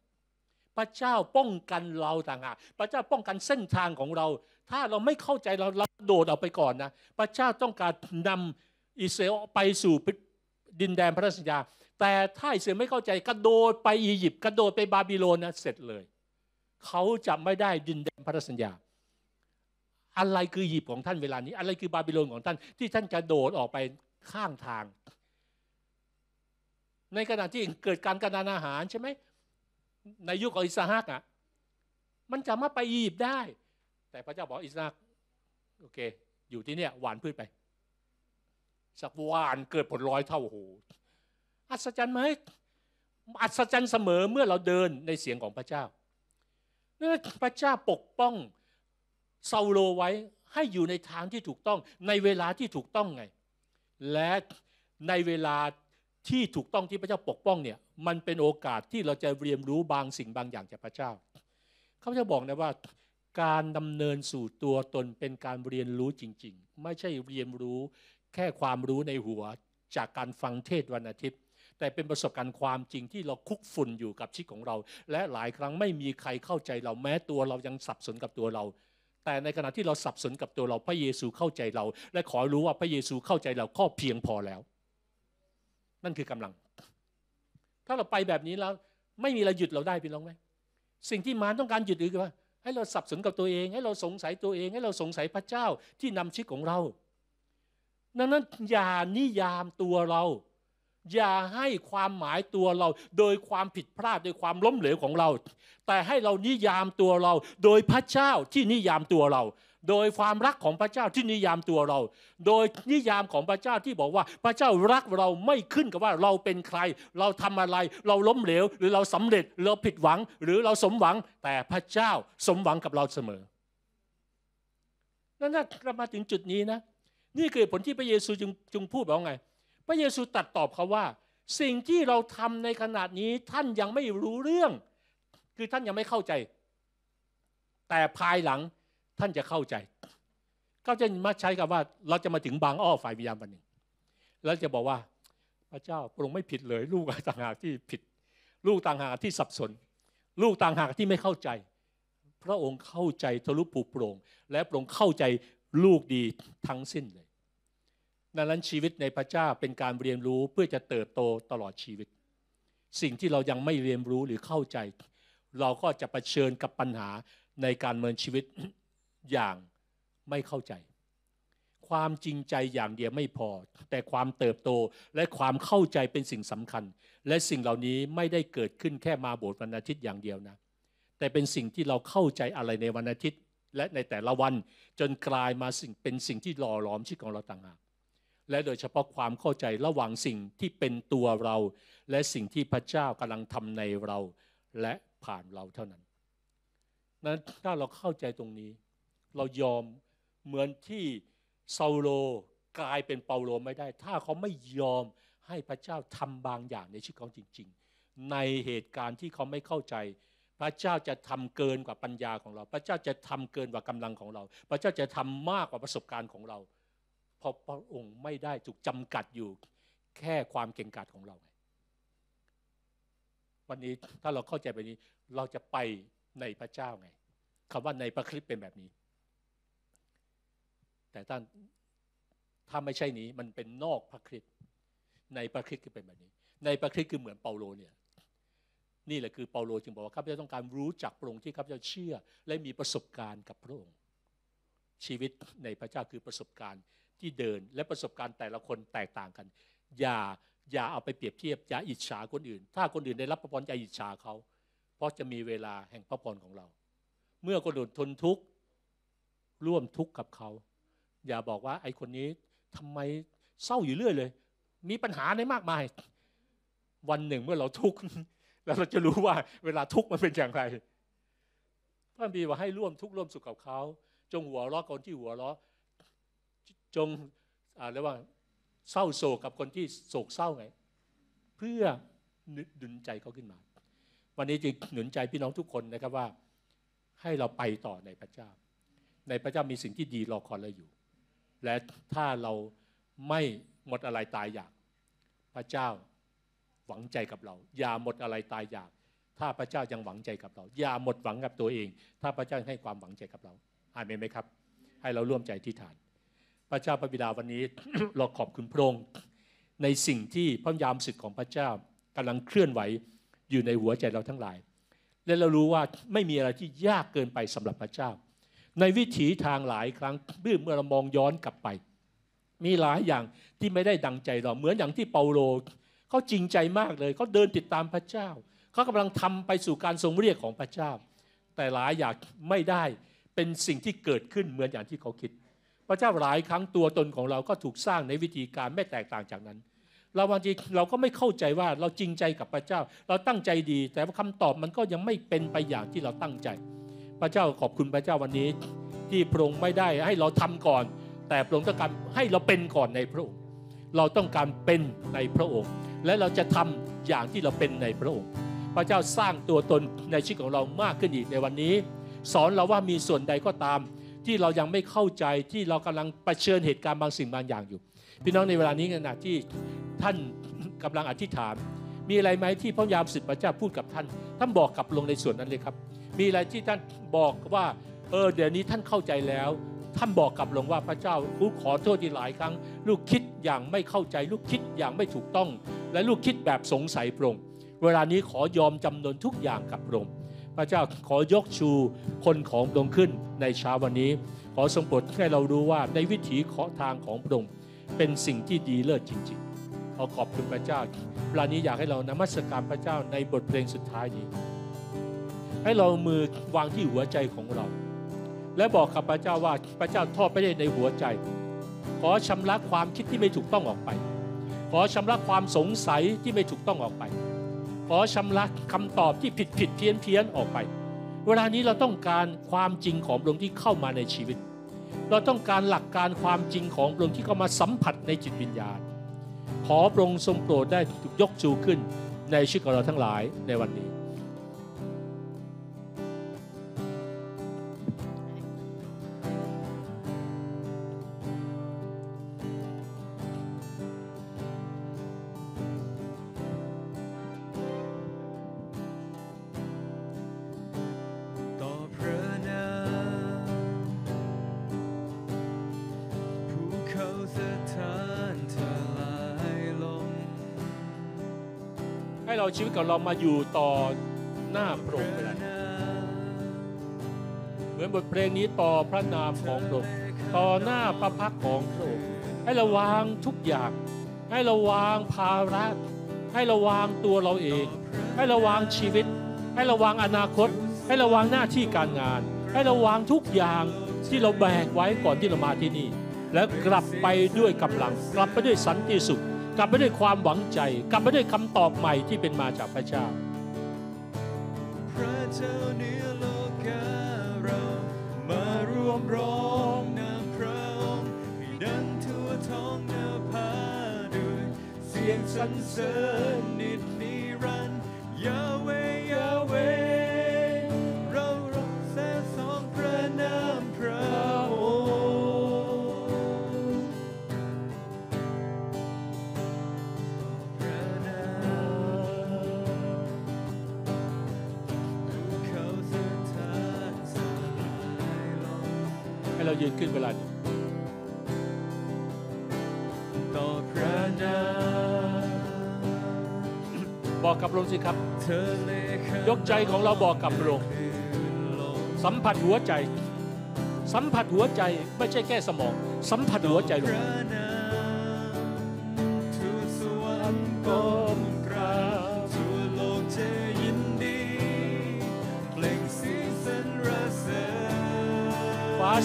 S1: พระเจ้าป้องกันเราต่างหากพระเจ้าป้องกันเส้นทางของเรา ถ้าเราไม่เข้าใจเราเราโดดออกไปก่อนนะ พระเจ้าต้องการนำอิสราเอลไปสู่ดินแดนพระราชสัญญา แต่ถ้าอิสราเอลไม่เข้าใจกระโดดไปอียิปต์กระโดดไปบาบิโลนนะเสร็จเลยเขาจะไม่ได้ดินแดนพระราชสัญญาอะไรคืออียิปต์ของท่านเวลา นี้ อะไรคือบาบิโลนของท่านที่ท่านกระโดดออกไปข้างทาง ในขณะที่เกิดการกันานอาหารใช่ไหมในยุคของอิสฮักอ่ะมันสามารถไปอียิปต์ได้ แต่พระเจ้าบอกอิสฮักโอเคอยู่ที่เนี่ยหวานพืชไปสักวานเกิดผลร้อยเท่าโหอัศจรรย์ไหม อัศจรรย์เสมอเมื่อเราเดินในเสียงของพระเจ้า พระเจ้าปกป้องซาโลไว้ให้อยู่ในทางที่ถูกต้อง ในเวลาที่ถูกต้องไง และในเวลาที่ถูกต้องที่พระเจ้าปกป้องเนี่ย มันเป็นโอกาสที่เราจะเรียนรู้บางสิ่งบางอย่างจากพระเจ้า เขาจะบอกนะว่าการดำเนินสู่ตัวตนเป็นการเรียนรู้จริง ๆ ไม่ใช่เรียนรู้แค่ความรู้ในหัวจากการฟังเทศวันอาทิตย์แต่เป็นประสบการณ์ความจริงที่เราคุกฝุ่นอยู่กับชีวิตของเรา และหลายครั้งไม่มีใครเข้าใจเราแม้ตัวเรายังสับสนกับตัวเรา แต่ในขณะที่เราสับสนกับตัวเราพระเยซูเข้าใจเรา และขอรู้ว่าพระเยซูเข้าใจเราก็เพียงพอแล้ว นั่นคือกำลัง ถ้าเราไปแบบนี้แล้วไม่มีอะไรหยุดเราได้พี่น้องไหมสิ่งที่มารต้องการหยุดหรือว่าให้เราสับสนกับตัวเอง ให้เราสงสัยตัวเองให้เราสงสัยพระเจ้าที่นำชีวิตของเราดังนั้นอย่านิยามตัวเรา อย่าให้ความหมายตัวเรา โดยความผิดพลาดโดยความล้มเหลวของเรา แต่ให้เรานิยามตัวเรา โดยพระเจ้าที่นิยามตัวเรา โดยความรักของพระเจ้าที่นิยามตัวเรา โดยนิยามของพระเจ้าที่บอกว่าพระเจ้ารักเราไม่ขึ้นกับว่าเราเป็นใคร เราทำอะไรเราล้มเหลว หรือเราสำเร็จเราผิดหวังหรือเราสมหวังแต่พระเจ้าสมหวังกับเราเสมอนั่นถ้าเรามาถึงจุดนี้นะนี่คือผลที่พระเยซูจึงจึงพูดบอกไง พระเยซูตัดตอบเขาว่า สิ่งที่เราทำในขณะนี้ท่านยังไม่รู้เรื่อง คือท่านยังไม่เข้าใจ แต่ภายหลังท่านจะเข้าใจก็จะมาใช้กับว่าเราจะมาถึงบางอ้อฝ่ายวิญญาณวันหนึ่งแล้วจะบอกว่า พระเจ้าพระองค์ไม่ผิดเลย ลูกต่างหากที่ผิด ลูกต่างหากที่สับสน ลูกต่างหากที่ไม่เข้าใจ พระองค์เข้าใจทะลุปูโปร่งและพระองค์เข้าใจลูกดีทั้งสิ้นเลยดังนั้นชีวิตในพระเจ้าเป็นการเรียนรู้เพื่อจะเติบโตตลอดชีวิต สิ่งที่เรายังไม่เรียนรู้หรือเข้าใจ เราก็จะะเผชิญกับปัญหาในการเมินชีวิตอย่างไม่เข้าใจ ความจริงใจอย่างเดียวไม่พอแต่ความเติบโตและความเข้าใจเป็นสิ่งสำคัญ และสิ่งเหล่านี้ไม่ได้เกิดขึ้นแค่มาโบสถ์วันอาทิตย์อย่างเดียวนะ แต่เป็นสิ่งที่เราเข้าใจอะไรในวันอาทิตย์และในแต่ละวันจนกลายมาสิ่งเป็นสิ่งที่หล่อหลอมชีวิตของเราต่างหาก และโดยเฉพาะความเข้าใจระหว่างสิ่งที่เป็นตัวเรา และสิ่งที่พระเจ้ากำลังทำในเราและผ่านเราเท่านั้น นั้นถ้าเราเข้าใจตรงนี้ เรายอมเหมือนที่เซาโลกลายเป็นเปาโลไม่ได้ ถ้าเขาไม่ยอมให้พระเจ้าทำบางอย่างในชีวิตเขาจริง ๆ ในเหตุการณ์ที่เขาไม่เข้าใจพระเจ้าจะทำเกินกว่าปัญญาของเรา พระเจ้าจะทำเกินกว่ากำลังของเรา พระเจ้าจะทำมากกว่าประสบการณ์ของเรา เพราะพระองค์ไม่ได้ถูกจำกัดอยู่แค่ความเก่งกาจของเราวันนี้ถ้าเราเข้าใจแบบนี้ เราจะไปในพระเจ้าไง คำว่าในพระคริสต์เป็นแบบนี้ แต่ท่านถ้าไม่ใช่นี้ มันเป็นนอกพระคริสต์ ในพระคริสต์คือเป็นแบบนี้ ในพระคริสต์คือเหมือนเปาโลเนี่ยนี่แหละคือเปาโลจึงบอกว่าข้าพเจ้าต้องการรู้จักพระองค์ที่ข้าพเจ้าเชื่อ และมีประสบการณ์กับพระองค์ชีวิตในพระเจ้าคือประสบการณ์ที่เดินและประสบการณ์แต่ละคนแตกต่างกัน อย่าอย่าเอาไปเปรียบเทียบอย่าอิจฉาคนอื่น ถ้าคนอื่นได้รับพระพรอย่าอิจฉาเขาเพราะจะมีเวลาแห่งพระพรของเรา เมื่อคนอื่นทนทุกข์ร่วมทุกข์กับเขาอย่าบอกว่าไอ้คนนี้ทำไมเศร้าอยู่เรื่อยเลย มีปัญหาในมากมาย วันหนึ่งเมื่อเราทุกข์แล้วเราจะรู้ว่า เวลาทุกข์มันเป็นอย่างไรพระบีบอกให้ร่วมทุกข์ร่วมสุขกับเขา จงหัวเราะคนที่หัวเราะ จงเรียกว่าเศร้าโศกกับคนที่โศกเศร้าไง เพื่อดุนใจเขาขึ้นมา วันนี้จึงหนุนใจพี่น้องทุกคนนะครับว่า ให้เราไปต่อในพระเจ้า ในพระเจ้ามีสิ่งที่ดีรอคอยเราอยู่ และถ้าเราไม่หมดอะไรตายอยาก พระเจ้าหวังใจกับเราอย่าหมดอะไรตายอยากถ้าพระเจ้ายังหวังใจกับเราอย่าหมดหวังกับตัวเอง ถ้าพระเจ้าให้ความหวังใจกับเราอาเมนไหมครับ ให้เราร่วมใจที่ฐานพระเจ้าพระบิดาวันนี้ เราขอบคุณพระองค์ในสิ่งที่พระยามสิทธิของพระเจ้ากำลังเคลื่อนไหวอยู่ในหัวใจเราทั้งหลาย และเรารู้ว่าไม่มีอะไรที่ยากเกินไปสำหรับพระเจ้า ในวิถีทางหลายครั้ง เมื่อเรามองย้อนกลับไป มีหลายอย่างที่ไม่ได้ดังใจเราเหมือนอย่างที่เปาโลเขาจริงใจมากเลยเขาเดินติดตามพระเจ้า เขากำลังทำไปสู่การทรงเรียกของพระเจ้า แต่หลายอย่างไม่ได้เป็นสิ่งที่เกิดขึ้นเหมือนอย่างที่เขาคิด พระเจ้าหลายครั้งตัวตนของเราก็ถูกสร้างในวิธีการไม่แตกต่างจากนั้นเราบางทีเราก็ไม่เข้าใจว่าเราจริงใจกับพระเจ้า เราตั้งใจดี แต่ว่าคำตอบมันก็ยังไม่เป็นไปอย่างที่เราตั้งใจพระเจ้าขอบคุณพระเจ้าวันนี้ ที่พระองค์ไม่ได้ให้เราทำก่อน แต่พระองค์ต้องการให้เราเป็นก่อนในพระองค์เราต้องการเป็นในพระองค์และเราจะทำอย่างที่เราเป็นในพระองค์พระเจ้าสร้างตัวตนในชีวิตของเรามากขึ้นอีกในวันนี้ สอนเราว่ามีส่วนใดก็ตามที่เรายังไม่เข้าใจที่เรากำลังประเชิญเหตุการณ์บางสิ่งบางอย่างอยู่พี่น้องในเวลานี้ขณะที่ท่านกำลังอธิษฐานมีอะไรไหมที่พระยามสิทธิพระเจ้าพูดกับท่านท่านบอกกลับลงในส่วนนั้นเลยครับมีอะไรที่ท่านบอกว่าเออเดี๋ยวนี้ท่านเข้าใจแล้ว ท่านบอกกลับลงว่าพระเจ้าลูกขอโทษที่หลายครั้ง ลูกคิดอย่างไม่เข้าใจ ลูกคิดอย่างไม่ถูกต้องและลูกคิดแบบสงสัยพระองค์เวลานี้ขอยอมจำนนทุกอย่างกับพระองค์พระเจ้าขอยกชูคนของพระองค์ขึ้นในเช้าวันนี้ ขอทรงโปรดให้เรารู้ว่าในวิถีขอทางของพระองค์เป็นสิ่งที่ดีเลิศจริงๆ ขอขอบคุณพระเจ้าเวลานี้อยากให้เรานมัสการพระเจ้าในบทเพลงสุดท้ายนี้ให้เรามือวางที่หัวใจของเรา และบอกกับพระเจ้าว่าพระเจ้าทอดไปในหัวใจ ขอชำระความคิดที่ไม่ถูกต้องออกไปขอชำระความสงสัยที่ไม่ถูกต้องออกไป ขอชำระคำตอบที่ผิดผิดเพี้ยนเพี้ยนออกไป เวลานี้เราต้องการความจริงของพระองค์ที่เข้ามาในชีวิต เราต้องการหลักการความจริงของพระองค์ที่เข้ามาสัมผัสในจิตวิญญาณ ขอพระองค์ทรงโปรดได้ถูกยกจูขึ้นในชีวิตของเราทั้งหลายในวันนี้กับเรามาอยู่ต่อหน้าพระองค์เหมือนบทเพลงนี้ต่อพระนามของพระองค์ ต่อหน้าพระพักของพระองค์ให้ระวางทุกอย่าง ให้ระวางภาระ ให้ระวางตัวเราเอง ให้ระวางชีวิต ให้ระวางอนาคต ให้ระวางหน้าที่การงาน ให้ระวางทุกอย่างที่เราแบกไว้ก่อนที่เรามาที่นี่และกลับไปด้วยกำลัง กลับไปด้วยสันติสุขกลับไปด้วยความหวังใจ กลับไปด้วยคำตอบใหม่ที่เป็นมาจากพระเจ้า
S2: พระเจ้าเนื้อโลกเรามารวมร้องนพรอให้ดังทั่วท้องนาพาด้วย เสียงสรรเสริญนิดนิรันยาเว
S1: ขึ้นเวลานี้ต่อพระนาบอกกับลงสิครับ ยกใจของเราบอกกับลง สัมผัสหัวใจ สัมผัสหัวใจไม่ใช่แค่สมอง สัมผัสหัวใจลง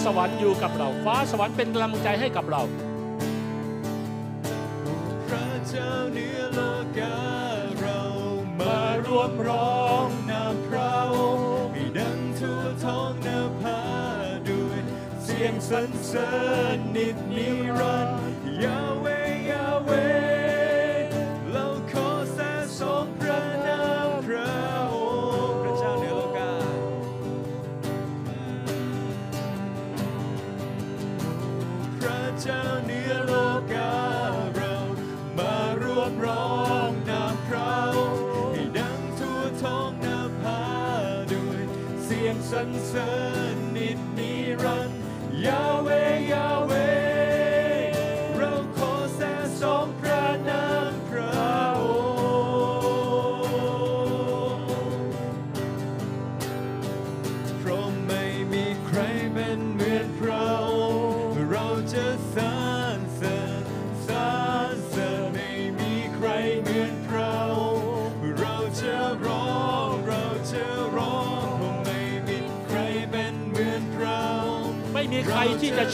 S1: สวรรค์อยู่กับเราฟ้าสวรรค์เป็นกำลัง
S2: ใจให้กับเรา พระเจ้าเนือโลกเรามารวมร้องนาพระองค์มีดังทั่วท้องนภาด้วย เสียงสรรเสริญนิดนิรันด sun, it me run.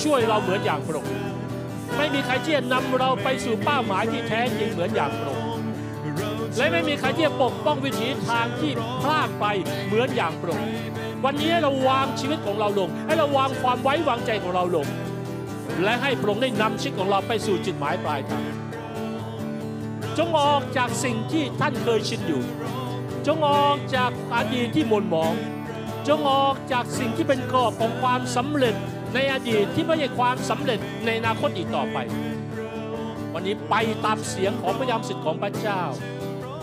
S2: ช่
S1: วยเราเหมือนอย่างพระองค์ไม่มีใครที่จะนำเราไปสู่เป้าหมายที่แท้จริงเหมือนอย่างพระองค์และไม่มีใครที่จะปกป้องวิถีทางที่พลาดไปเหมือนอย่างพระองค์วันนี้เราวางชีวิตของเราลง ให้เราวางความไว้วางใจของเราลง และให้พระองค์ได้นำชีวิตของเราไปสู่จุดหมายปลายทาง จงออกจากสิ่งที่ท่านเคยชินอยู่ จงออกจากอดีตที่หม่นหมอง จงออกจากสิ่งที่เป็นกรอบของความสำเร็จในอดีตที่ไม่ใช่ความสำเร็จในอนาคตอีกต่อไป วันนี้ไปตามเสียงของพระยามสิทธิ์ของพระเจ้า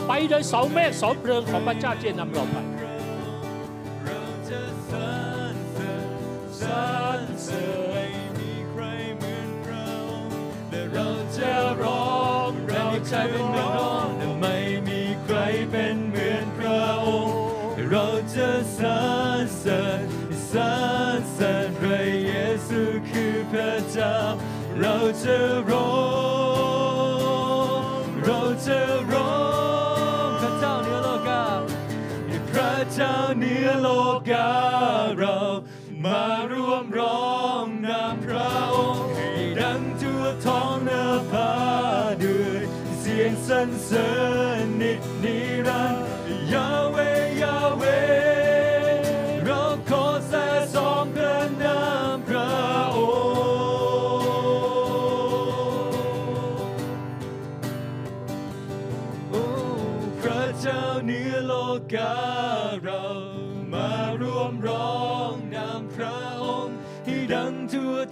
S1: ไปโดยเสาเมฆเสาเพลิงของพระเจ้าที่นำเราไปเ
S2: ราจะร้องเราจร้องไม่มีใครเป็นเหมือนพระองค์เราจะสรรเสริญสรรพระเจ้าเราจะร้องเราจะร้องพระเจ้าเนื้อโลกาใพระเจ้าเนื้อโลกาเรามาร่วมร้องนำพระองค์ให้ดังทั่วท้องเนื้อฟ้าด้วย เสียงสรรเสริญ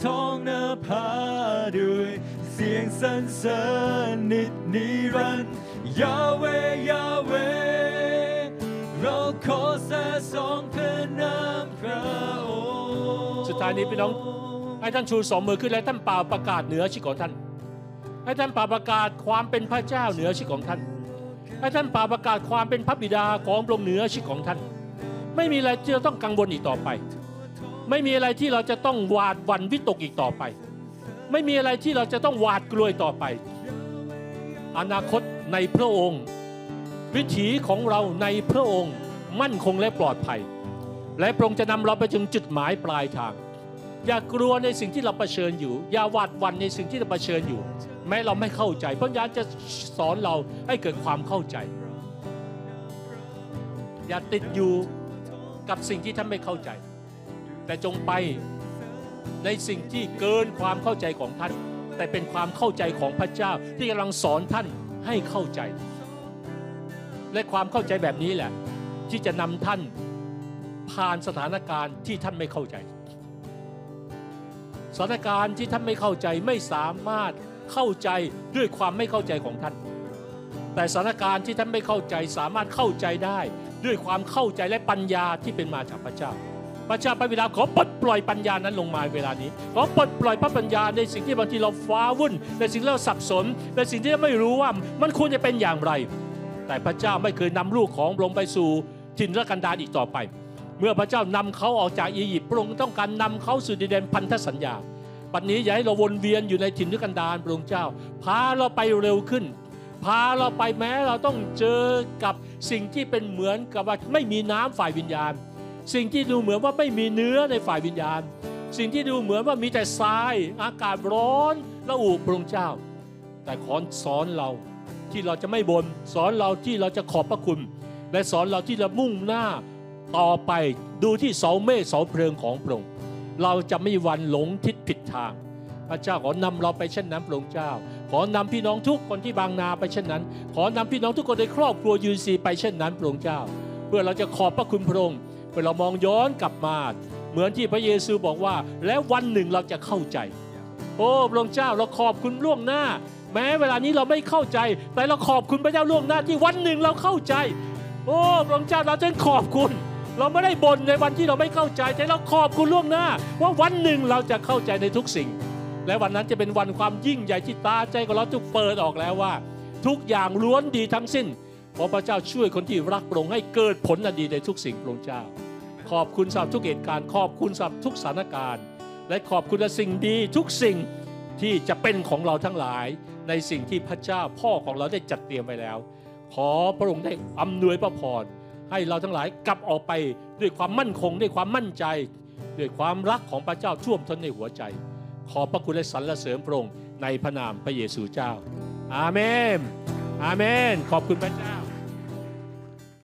S2: ทองนาผาด้วยเสียงสรรเสริญนิดนิรันดร์ยาเวยาเวเราขอสะสองพระนามพระองค์สุดท้ายนี้พี่น้อง
S1: ให้ท่านชูสองมือขึ้นและท่านเป่าประกาศเหนือชีวิตของท่าน ให้ท่านเป่าประกาศความเป็นพระเจ้าเหนือชีวิตของท่าน ให้ท่านเป่าประกาศความเป็นพระบิดาของพระองค์เหนือชีวิตของท่าน ไม่มีอะไรที่จะต้องกังวลอีกต่อไปไม่มีอะไรที่เราจะต้องหวาดหวั่นวิตกอีกต่อไป ไม่มีอะไรที่เราจะต้องหวาดกลัวต่อไป อนาคตในพระองค์ วิถีของเราในพระองค์มั่นคงและปลอดภัย และพระองค์จะนำเราไปถึงจุดหมายปลายทาง อย่ากลัวในสิ่งที่เราเผชิญอยู่ อย่าหวาดหวั่นในสิ่งที่เราเผชิญอยู่ แม้เราไม่เข้าใจพระยาณจะสอนเราให้เกิดความเข้าใจ อย่าติดอยู่กับสิ่งที่ท่านไม่เข้าใจแต่จงไปในสิ่งที่เกินความเข้าใจของท่าน แต่เป็นความเข้าใจของพระเจ้าที่กำลังสอนท่านให้เข้าใจ และความเข้าใจแบบนี้แหละ ที่จะนำท่าน ผ่านสถานการณ์ที่ท่านไม่เข้าใจ สถานการณ์ที่ท่านไม่เข้าใจไม่สามารถเข้าใจด้วยความไม่เข้าใจของท่าน แต่สถานการณ์ที่ท่านไม่เข้าใจสามารถเข้าใจได้ด้วยความเข้าใจและปัญญาที่เป็นมาจากพระเจ้าพระเจ้าพระบิดาขอปลดปล่อยปัญญานั้นลงมาเวลานี้ขอปลดปล่อยพระปัญญาในสิ่งที่บางทีเราฟ้าวุ่นในสิ่งที่เราสับสนในสิ่งที่ไม่รู้ว่า มันควรจะเป็นอย่างไร แต่พระเจ้าไม่เคยนำลูกของลงไปสู่ถิ่นละกันดารอีกต่อไป เมื่อพระเจ้านำเขาออกจากอียิปต์พระองค์ต้องการนำเขาสู่ดินแดนพันธสัญญาปัจจุบันอย่าให้เราวนเวียนอยู่ในถิ่นละกันดารพระองค์เจ้าพาเราไปเร็วขึ้นพาเราไปแม้เราต้องเจอกับสิ่งที่เป็นเหมือนกับว่าไม่มีน้ำฝ่ายวิญญาณสิ่งที่ดูเหมือนว่าไม่มีเนื้อในฝ่ายวิญญาณ สิ่งที่ดูเหมือนว่ามีแต่ทราย อากาศร้อน และอุพระองค์เจ้า แต่ขอนสอนเราที่เราจะไม่บน่น สอนเราที่เราจะขอบพระคุณ และสอนเราที่จะมุ่งหน้าต่อไป ดูที่เสาเมฆเสาเพลิงของพระองค์ เราจะไม่วันหลงทิศผิดทาง พระเจ้าขอนำเราไปเช่นนั้นพระองค์เจ้า ขอนำพี่น้องทุกคนที่บางนาไปเช่นนั้น ขอนำพี่น้องทุกคนในครอบครัวยูซีไปเช่นนั้นพระองค์เจ้า เพื่อเราจะขอบพระคุณพระองค์เมเรามองย้อนกลับมา เหมือนที่พระเยซูบอกว่า และวันหนึ่งเราจะเข้าใจ โอ้พระองค์เจ้าเราขอบคุณล่วงหน้า แม้เวลานี้เราไม่เข้าใจ แต่เราขอบคุณพระเจ้าล่วงหน้า ที่วันหนึ่งเราเข้าใจ โอ้พระองค์เจ้าเราจึงขอบคุณ เราไม่ได้บ่นในวันที่เราไม่เข้าใจ แต่เราขอบคุณล่วงหน้า ว่าวันหนึ่งเราจะเข้าใจในทุกสิ่ง และวันนั้นจะเป็นวันความยิ่งใหญ่ที่ตาใจของเราทุกเปิดออกแล้วว่า ทุกอย่างล้วนดีทั้งสิ้น เพราะพระเจ้าช่วยคนที่รักพระองค์ให้เกิดผลอันดีในทุกสิ่งพระองค์เจ้าขอบคุณสำหรับทุกเหตุการณ์ขอบคุณสำหรับทุกสถานการณ์ และขอบคุณสิ่งดี ทุกสิ่งที่จะเป็นของเราทั้งหลายในสิ่งที่พระเจ้าพ่อของเราได้จัดเตรียมไว้แล้ว ขอพระองค์ได้อำนวยพระพรให้เราทั้งหลายกลับออกไปด้วยความมั่นคงด้วยความมั่นใจด้วยความรักของพระเจ้าท่วมท้นในหัวใจ ขอพระคุณและสรรเสริญพระองค์ในพระนามพระเยซูเจ้า อาเมน อาเมน ขอบคุณพระเจ้า